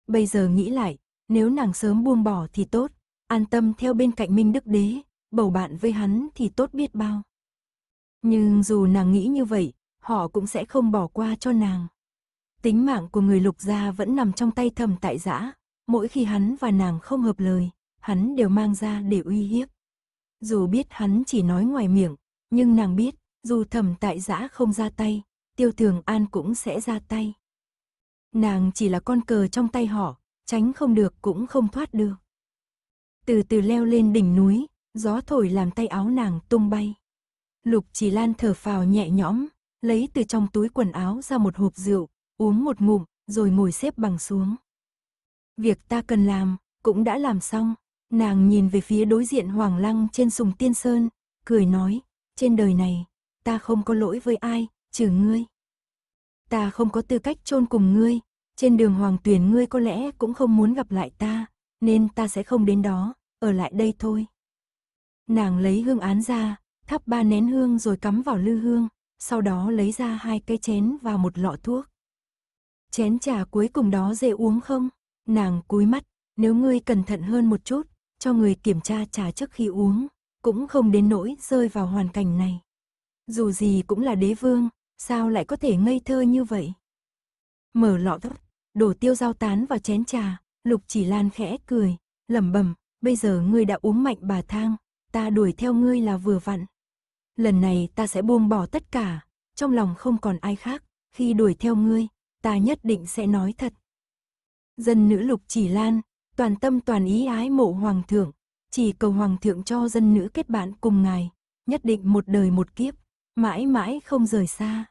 S1: Bây giờ nghĩ lại, nếu nàng sớm buông bỏ thì tốt, an tâm theo bên cạnh Minh Đức Đế, bầu bạn với hắn thì tốt biết bao. Nhưng dù nàng nghĩ như vậy, họ cũng sẽ không bỏ qua cho nàng. Tính mạng của người lục gia vẫn nằm trong tay thầm tại giã, mỗi khi hắn và nàng không hợp lời, hắn đều mang ra để uy hiếp. Dù biết hắn chỉ nói ngoài miệng, nhưng nàng biết, dù thầm tại giã không ra tay, tiêu thường an cũng sẽ ra tay. Nàng chỉ là con cờ trong tay họ, tránh không được cũng không thoát được. Từ từ leo lên đỉnh núi, gió thổi làm tay áo nàng tung bay. Lục chỉ lan thở phào nhẹ nhõm, lấy từ trong túi quần áo ra một hộp rượu, uống một ngụm, rồi ngồi xếp bằng xuống. Việc ta cần làm, cũng đã làm xong. Nàng nhìn về phía đối diện Hoàng Lăng trên sùng tiên sơn, cười nói, trên đời này, ta không có lỗi với ai, trừ ngươi. Ta không có tư cách chôn cùng ngươi, trên đường hoàng tuyển ngươi có lẽ cũng không muốn gặp lại ta, nên ta sẽ không đến đó, ở lại đây thôi. Nàng lấy hương án ra, thắp ba nén hương rồi cắm vào lư hương, sau đó lấy ra hai cây chén và một lọ thuốc chén trà cuối cùng đó dễ uống không? Nàng cúi mắt, nếu ngươi cẩn thận hơn một chút, cho người kiểm tra trà trước khi uống, cũng không đến nỗi rơi vào hoàn cảnh này. Dù gì cũng là đế vương, sao lại có thể ngây thơ như vậy? Mở lọ thấp, đổ tiêu giao tán vào chén trà, lục chỉ lan khẽ cười, lẩm bẩm, bây giờ ngươi đã uống mạnh bà thang, ta đuổi theo ngươi là vừa vặn. Lần này ta sẽ buông bỏ tất cả, trong lòng không còn ai khác, khi đuổi theo ngươi, ta nhất định sẽ nói thật. Dân nữ lục chỉ lan, toàn tâm toàn ý ái mộ hoàng thượng, chỉ cầu hoàng thượng cho dân nữ kết bạn cùng ngài, nhất định một đời một kiếp, mãi mãi không rời xa.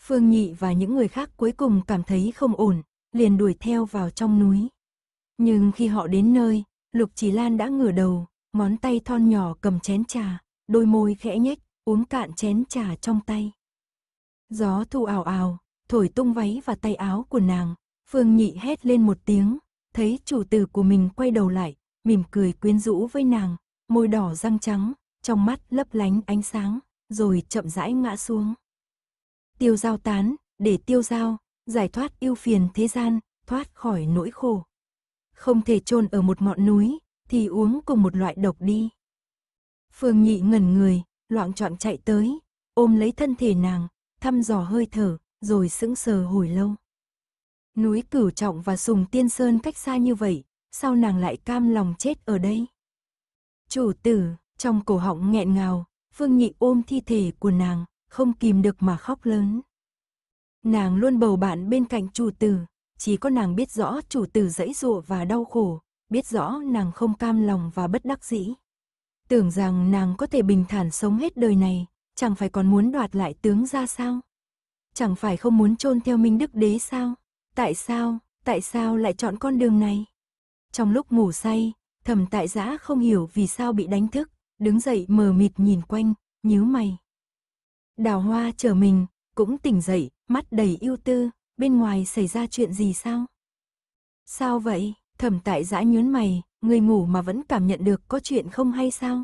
S1: Phương Nhị và những người khác cuối cùng cảm thấy không ổn, liền đuổi theo vào trong núi. Nhưng khi họ đến nơi, Lục Chỉ Lan đã ngửa đầu, ngón tay thon nhỏ cầm chén trà, đôi môi khẽ nhếch, uống cạn chén trà trong tay. Gió thu ảo ảo, thổi tung váy và tay áo của nàng. Phương Nhị hét lên một tiếng, thấy chủ tử của mình quay đầu lại, mỉm cười quyến rũ với nàng, môi đỏ răng trắng, trong mắt lấp lánh ánh sáng, rồi chậm rãi ngã xuống. Tiêu giao tán, để tiêu giao, giải thoát yêu phiền thế gian, thoát khỏi nỗi khổ. Không thể chôn ở một ngọn núi, thì uống cùng một loại độc đi. Phương Nhị ngẩn người, loạn trọn chạy tới, ôm lấy thân thể nàng, thăm dò hơi thở, rồi sững sờ hồi lâu. Núi Cửu Trọng và Sùng Tiên Sơn cách xa như vậy, sao nàng lại cam lòng chết ở đây? Chủ tử, trong cổ họng nghẹn ngào, Phương Nhị ôm thi thể của nàng, không kìm được mà khóc lớn. Nàng luôn bầu bạn bên cạnh chủ tử, chỉ có nàng biết rõ chủ tử dãy dụa và đau khổ, biết rõ nàng không cam lòng và bất đắc dĩ. Tưởng rằng nàng có thể bình thản sống hết đời này, chẳng phải còn muốn đoạt lại tướng ra sao? chẳng phải không muốn chôn theo Minh Đức Đế sao? Tại sao, tại sao lại chọn con đường này? Trong lúc ngủ say, thầm tại giã không hiểu vì sao bị đánh thức, đứng dậy mờ mịt nhìn quanh, nhíu mày. Đào hoa chờ mình, cũng tỉnh dậy, mắt đầy yêu tư, bên ngoài xảy ra chuyện gì sao? Sao vậy? Thẩm tại giã nhớn mày, người ngủ mà vẫn cảm nhận được có chuyện không hay sao?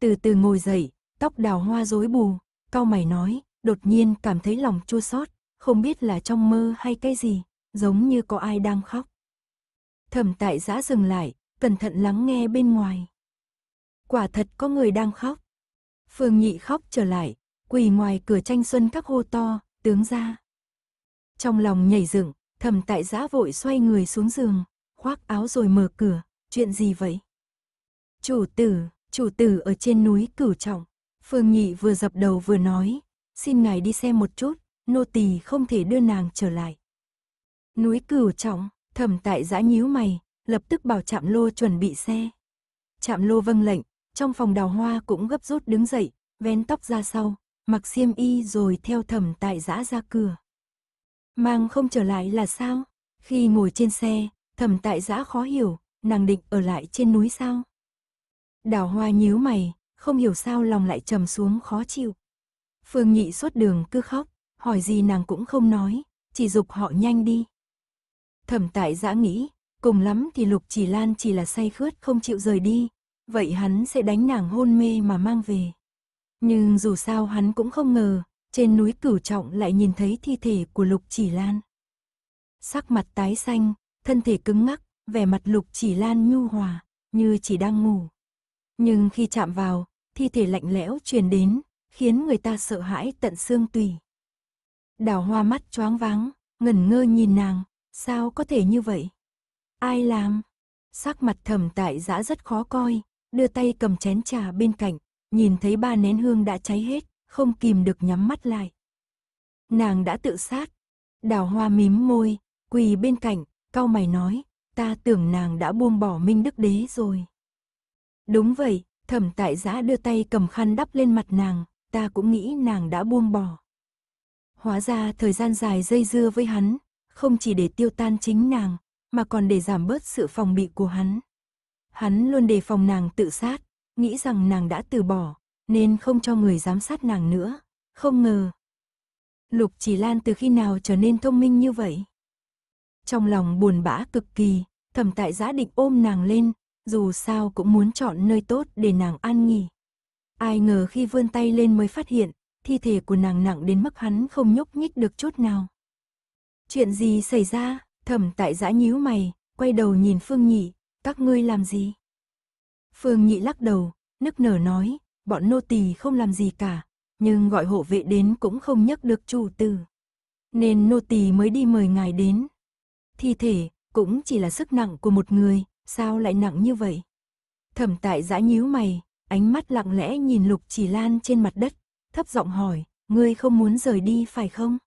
S1: Từ từ ngồi dậy, tóc đào hoa rối bù, cau mày nói, đột nhiên cảm thấy lòng chua xót, không biết là trong mơ hay cái gì, giống như có ai đang khóc. Thẩm tại giã dừng lại, cẩn thận lắng nghe bên ngoài. Quả thật có người đang khóc. Phương nhị khóc trở lại, quỳ ngoài cửa tranh xuân các hô to, tướng ra. Trong lòng nhảy dựng, thẩm tại giã vội xoay người xuống giường, khoác áo rồi mở cửa, chuyện gì vậy? Chủ tử, chủ tử ở trên núi cửu trọng. Phương nhị vừa dập đầu vừa nói, xin ngài đi xem một chút, nô tỳ không thể đưa nàng trở lại. Núi cửu trọng, thẩm tại giã nhíu mày, lập tức bảo chạm lô chuẩn bị xe. Chạm lô vâng lệnh, trong phòng đào hoa cũng gấp rút đứng dậy, vén tóc ra sau, mặc xiêm y rồi theo thẩm tại giã ra cửa. Mang không trở lại là sao? Khi ngồi trên xe, thẩm tại giã khó hiểu, nàng định ở lại trên núi sao? Đào hoa nhíu mày, không hiểu sao lòng lại trầm xuống khó chịu. Phương Nhị suốt đường cứ khóc, hỏi gì nàng cũng không nói, chỉ dục họ nhanh đi. Thẩm tại giã nghĩ, cùng lắm thì Lục Chỉ Lan chỉ là say khướt không chịu rời đi, vậy hắn sẽ đánh nàng hôn mê mà mang về. Nhưng dù sao hắn cũng không ngờ, trên núi cửu trọng lại nhìn thấy thi thể của Lục Chỉ Lan. Sắc mặt tái xanh, thân thể cứng ngắc, vẻ mặt Lục Chỉ Lan nhu hòa, như chỉ đang ngủ. Nhưng khi chạm vào, thi thể lạnh lẽo truyền đến, khiến người ta sợ hãi tận xương tùy. Đào hoa mắt choáng váng, ngẩn ngơ nhìn nàng, sao có thể như vậy? Ai làm? Sắc mặt thầm tại giã rất khó coi, đưa tay cầm chén trà bên cạnh, nhìn thấy ba nén hương đã cháy hết, không kìm được nhắm mắt lại. Nàng đã tự sát. Đào hoa mím môi, quỳ bên cạnh, cau mày nói, ta tưởng nàng đã buông bỏ Minh Đức Đế rồi. Đúng vậy, thẩm tại giã đưa tay cầm khăn đắp lên mặt nàng, ta cũng nghĩ nàng đã buông bỏ. Hóa ra thời gian dài dây dưa với hắn, không chỉ để tiêu tan chính nàng, mà còn để giảm bớt sự phòng bị của hắn. Hắn luôn đề phòng nàng tự sát, nghĩ rằng nàng đã từ bỏ, nên không cho người giám sát nàng nữa, không ngờ. Lục chỉ lan từ khi nào trở nên thông minh như vậy? Trong lòng buồn bã cực kỳ, thẩm tại giã định ôm nàng lên, dù sao cũng muốn chọn nơi tốt để nàng an nghỉ. Ai ngờ khi vươn tay lên mới phát hiện, thi thể của nàng nặng đến mức hắn không nhúc nhích được chút nào. Chuyện gì xảy ra? Thẩm tại giã nhíu mày, quay đầu nhìn Phương Nhị, các ngươi làm gì? Phương Nhị lắc đầu, nức nở nói, bọn nô tỳ không làm gì cả, nhưng gọi hộ vệ đến cũng không nhấc được chủ tử. Nên nô tỳ mới đi mời ngài đến. Thi thể, cũng chỉ là sức nặng của một người, sao lại nặng như vậy? Thẩm tại giã nhíu mày, ánh mắt lặng lẽ nhìn Lục Chỉ Lan trên mặt đất, thấp giọng hỏi, ngươi không muốn rời đi phải không?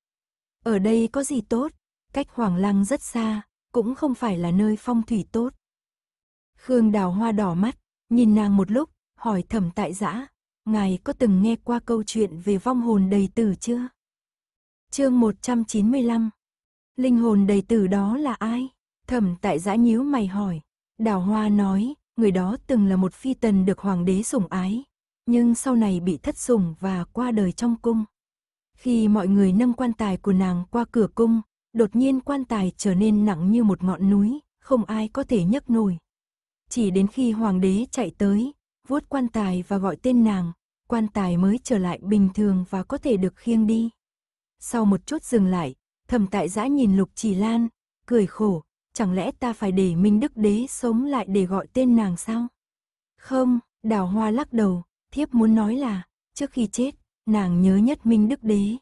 S1: Ở đây có gì tốt, cách Hoàng Lăng rất xa, cũng không phải là nơi phong thủy tốt. Khương Đào Hoa đỏ mắt, nhìn nàng một lúc, hỏi thầm tại dã: ngài có từng nghe qua câu chuyện về vong hồn đầy tử chưa? chương 195 Linh hồn đầy tử đó là ai? Thẩm tại giã nhíu mày hỏi. Đào Hoa nói, người đó từng là một phi tần được hoàng đế sủng ái, nhưng sau này bị thất sủng và qua đời trong cung. Khi mọi người nâng quan tài của nàng qua cửa cung, đột nhiên quan tài trở nên nặng như một ngọn núi, không ai có thể nhấc nổi. Chỉ đến khi hoàng đế chạy tới, vuốt quan tài và gọi tên nàng, quan tài mới trở lại bình thường và có thể được khiêng đi. Sau một chút dừng lại, thầm tại giã nhìn lục chỉ lan, cười khổ, chẳng lẽ ta phải để Minh Đức Đế sống lại để gọi tên nàng sao? Không, đào hoa lắc đầu, thiếp muốn nói là, trước khi chết, nàng nhớ nhất Minh Đức Đế.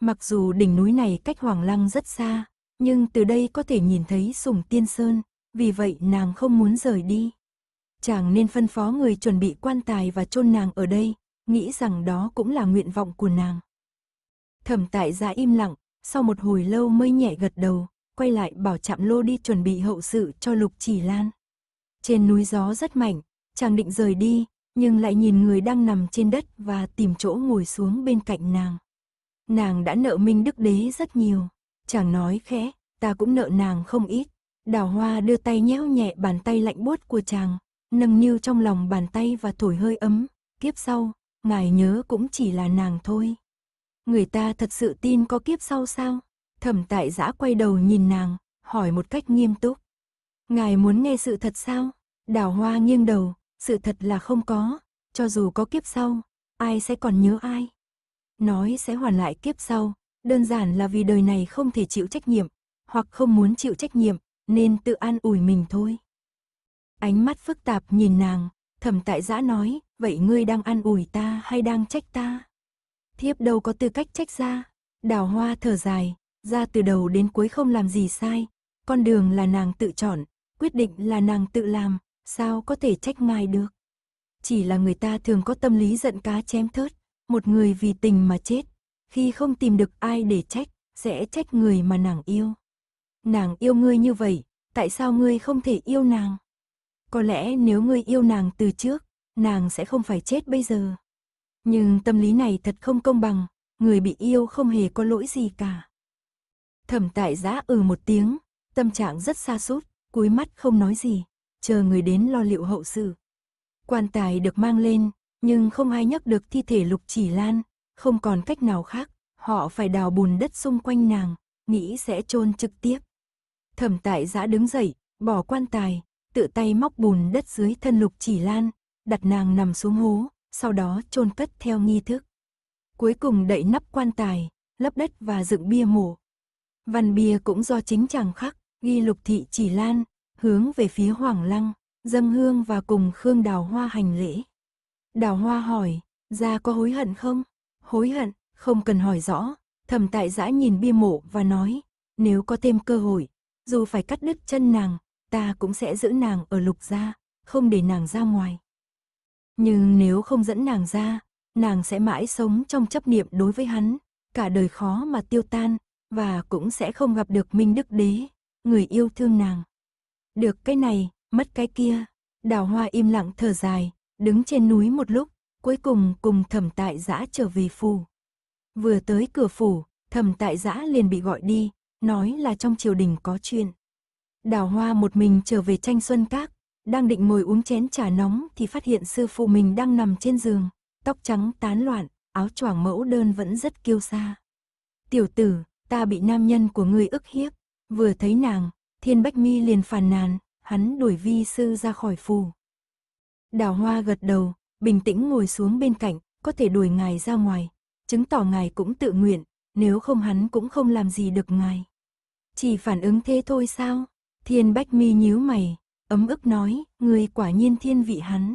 S1: Mặc dù đỉnh núi này cách Hoàng Lăng rất xa, nhưng từ đây có thể nhìn thấy sùng tiên sơn, vì vậy nàng không muốn rời đi. Chàng nên phân phó người chuẩn bị quan tài và chôn nàng ở đây, nghĩ rằng đó cũng là nguyện vọng của nàng. Thẩm tại giã dạ im lặng, sau một hồi lâu mới nhẹ gật đầu, quay lại bảo chạm lô đi chuẩn bị hậu sự cho Lục Chỉ Lan. Trên núi gió rất mạnh, chàng định rời đi, nhưng lại nhìn người đang nằm trên đất và tìm chỗ ngồi xuống bên cạnh nàng. Nàng đã nợ Minh Đức Đế rất nhiều, chàng nói khẽ, ta cũng nợ nàng không ít. Đào hoa đưa tay nhéo nhẹ bàn tay lạnh buốt của chàng, nâng niu trong lòng bàn tay và thổi hơi ấm, kiếp sau, ngài nhớ cũng chỉ là nàng thôi. Người ta thật sự tin có kiếp sau sao? Thẩm tại giã quay đầu nhìn nàng, hỏi một cách nghiêm túc. Ngài muốn nghe sự thật sao? Đào hoa nghiêng đầu, sự thật là không có, cho dù có kiếp sau, ai sẽ còn nhớ ai? Nói sẽ hoàn lại kiếp sau, đơn giản là vì đời này không thể chịu trách nhiệm, hoặc không muốn chịu trách nhiệm, nên tự an ủi mình thôi. Ánh mắt phức tạp nhìn nàng, thẩm tại giã nói, vậy ngươi đang an ủi ta hay đang trách ta? Thiếp đâu có tư cách trách ra, đào hoa thở dài, ra từ đầu đến cuối không làm gì sai, con đường là nàng tự chọn, quyết định là nàng tự làm, sao có thể trách ngài được. Chỉ là người ta thường có tâm lý giận cá chém thớt, một người vì tình mà chết, khi không tìm được ai để trách, sẽ trách người mà nàng yêu. Nàng yêu ngươi như vậy, tại sao ngươi không thể yêu nàng? Có lẽ nếu ngươi yêu nàng từ trước, nàng sẽ không phải chết bây giờ. Nhưng tâm lý này thật không công bằng, người bị yêu không hề có lỗi gì cả. Thẩm tại giã ừ một tiếng, tâm trạng rất xa sút cúi mắt không nói gì, chờ người đến lo liệu hậu sự. Quan tài được mang lên, nhưng không ai nhắc được thi thể lục chỉ lan, không còn cách nào khác, họ phải đào bùn đất xung quanh nàng, nghĩ sẽ chôn trực tiếp. Thẩm tại giã đứng dậy, bỏ quan tài, tự tay móc bùn đất dưới thân lục chỉ lan, đặt nàng nằm xuống hố, sau đó chôn cất theo nghi thức. Cuối cùng đậy nắp quan tài, lấp đất và dựng bia mộ, Văn bia cũng do chính chàng khắc, ghi lục thị chỉ lan, hướng về phía Hoàng Lăng, dâng hương và cùng Khương Đào Hoa hành lễ. Đào Hoa hỏi, ra có hối hận không? Hối hận, không cần hỏi rõ, thầm tại giã nhìn bia mộ và nói, nếu có thêm cơ hội, dù phải cắt đứt chân nàng, ta cũng sẽ giữ nàng ở lục gia, không để nàng ra ngoài. Nhưng nếu không dẫn nàng ra, nàng sẽ mãi sống trong chấp niệm đối với hắn, cả đời khó mà tiêu tan, và cũng sẽ không gặp được Minh Đức Đế, người yêu thương nàng. Được cái này, mất cái kia. Đào Hoa im lặng thở dài, đứng trên núi một lúc, cuối cùng cùng Thẩm Tại Giã trở về phủ. Vừa tới cửa phủ, Thẩm Tại Giã liền bị gọi đi, nói là trong triều đình có chuyện. Đào Hoa một mình trở về tranh xuân các, đang định ngồi uống chén trà nóng thì phát hiện sư phụ mình đang nằm trên giường, tóc trắng tán loạn, áo choàng mẫu đơn vẫn rất kiêu sa. Tiểu tử, ta bị nam nhân của ngươi ức hiếp. Vừa thấy nàng, Thiên Bách Mi liền phàn nàn, hắn đuổi vi sư ra khỏi phù Đào Hoa gật đầu, bình tĩnh ngồi xuống bên cạnh, có thể đuổi ngài ra ngoài, chứng tỏ ngài cũng tự nguyện, nếu không hắn cũng không làm gì được ngài. Chỉ phản ứng thế thôi sao? Thiên Bách Mi nhíu mày, ấm ức nói, người quả nhiên thiên vị hắn.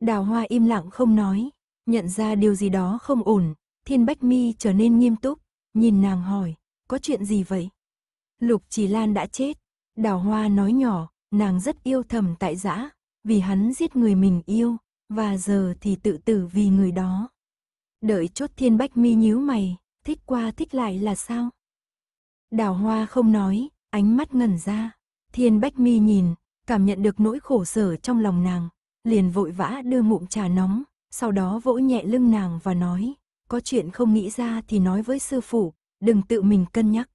S1: Đào Hoa im lặng không nói, nhận ra điều gì đó không ổn, Thiên Bách Mi trở nên nghiêm túc, nhìn nàng hỏi, có chuyện gì vậy? Lục Chỉ Lan đã chết. Đào Hoa nói nhỏ, nàng rất yêu thầm tại giã, vì hắn giết người mình yêu, và giờ thì tự tử vì người đó. Đợi chốt thiên bách mi nhíu mày, thích qua thích lại là sao? Đào Hoa không nói, ánh mắt ngẩn ra. Thiên bách mi nhìn, cảm nhận được nỗi khổ sở trong lòng nàng, liền vội vã đưa ngụm trà nóng, sau đó vỗ nhẹ lưng nàng và nói, có chuyện không nghĩ ra thì nói với sư phụ, đừng tự mình cân nhắc.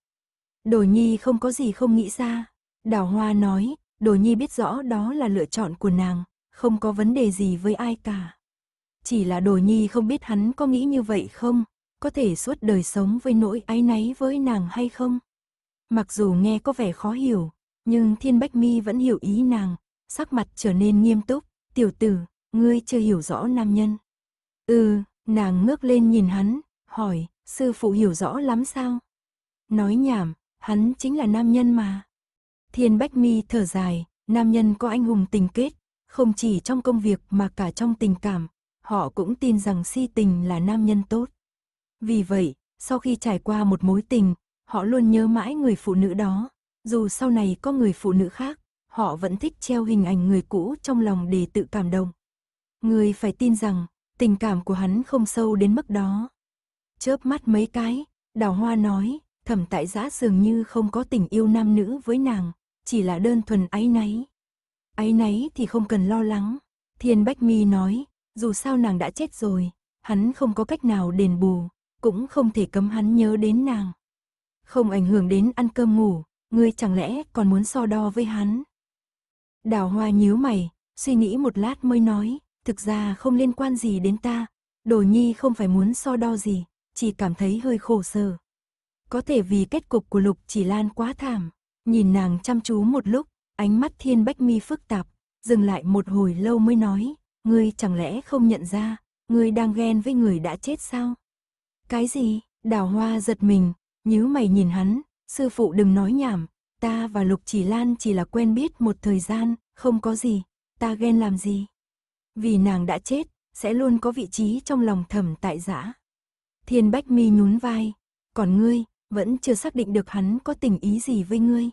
S1: Đồ Nhi không có gì không nghĩ ra. Đào Hoa nói, Đồ Nhi biết rõ đó là lựa chọn của nàng, không có vấn đề gì với ai cả. Chỉ là Đồ Nhi không biết hắn có nghĩ như vậy không, có thể suốt đời sống với nỗi áy náy với nàng hay không. Mặc dù nghe có vẻ khó hiểu, nhưng Thiên Bách Mi vẫn hiểu ý nàng, sắc mặt trở nên nghiêm túc, "Tiểu tử, ngươi chưa hiểu rõ nam nhân." "Ừ." Nàng ngước lên nhìn hắn, hỏi, sư phụ hiểu rõ lắm sao? Nói nhảm, hắn chính là nam nhân mà. Thiên Bách Mi thở dài, nam nhân có anh hùng tình kết, không chỉ trong công việc mà cả trong tình cảm, họ cũng tin rằng si tình là nam nhân tốt. Vì vậy, sau khi trải qua một mối tình, họ luôn nhớ mãi người phụ nữ đó, dù sau này có người phụ nữ khác, họ vẫn thích treo hình ảnh người cũ trong lòng để tự cảm động. Người phải tin rằng, tình cảm của hắn không sâu đến mức đó chớp mắt mấy cái, đào hoa nói, thẩm tại giã dường như không có tình yêu nam nữ với nàng, chỉ là đơn thuần áy náy. Áy náy thì không cần lo lắng, thiên bách mi nói, dù sao nàng đã chết rồi, hắn không có cách nào đền bù, cũng không thể cấm hắn nhớ đến nàng. Không ảnh hưởng đến ăn cơm ngủ, ngươi chẳng lẽ còn muốn so đo với hắn. Đào hoa nhíu mày, suy nghĩ một lát mới nói, thực ra không liên quan gì đến ta, đồ nhi không phải muốn so đo gì, chỉ cảm thấy hơi khổ sở. Có thể vì kết cục của Lục Chỉ Lan quá thảm, nhìn nàng chăm chú một lúc, ánh mắt Thiên Bách Mi phức tạp, dừng lại một hồi lâu mới nói, ngươi chẳng lẽ không nhận ra, ngươi đang ghen với người đã chết sao? Cái gì? Đào Hoa giật mình, nhíu mày nhìn hắn, sư phụ đừng nói nhảm, ta và Lục Chỉ Lan chỉ là quen biết một thời gian, không có gì, ta ghen làm gì? Vì nàng đã chết, sẽ luôn có vị trí trong lòng thầm tại giã. Thiên Bách Mi nhún vai. Còn ngươi, vẫn chưa xác định được hắn có tình ý gì với ngươi.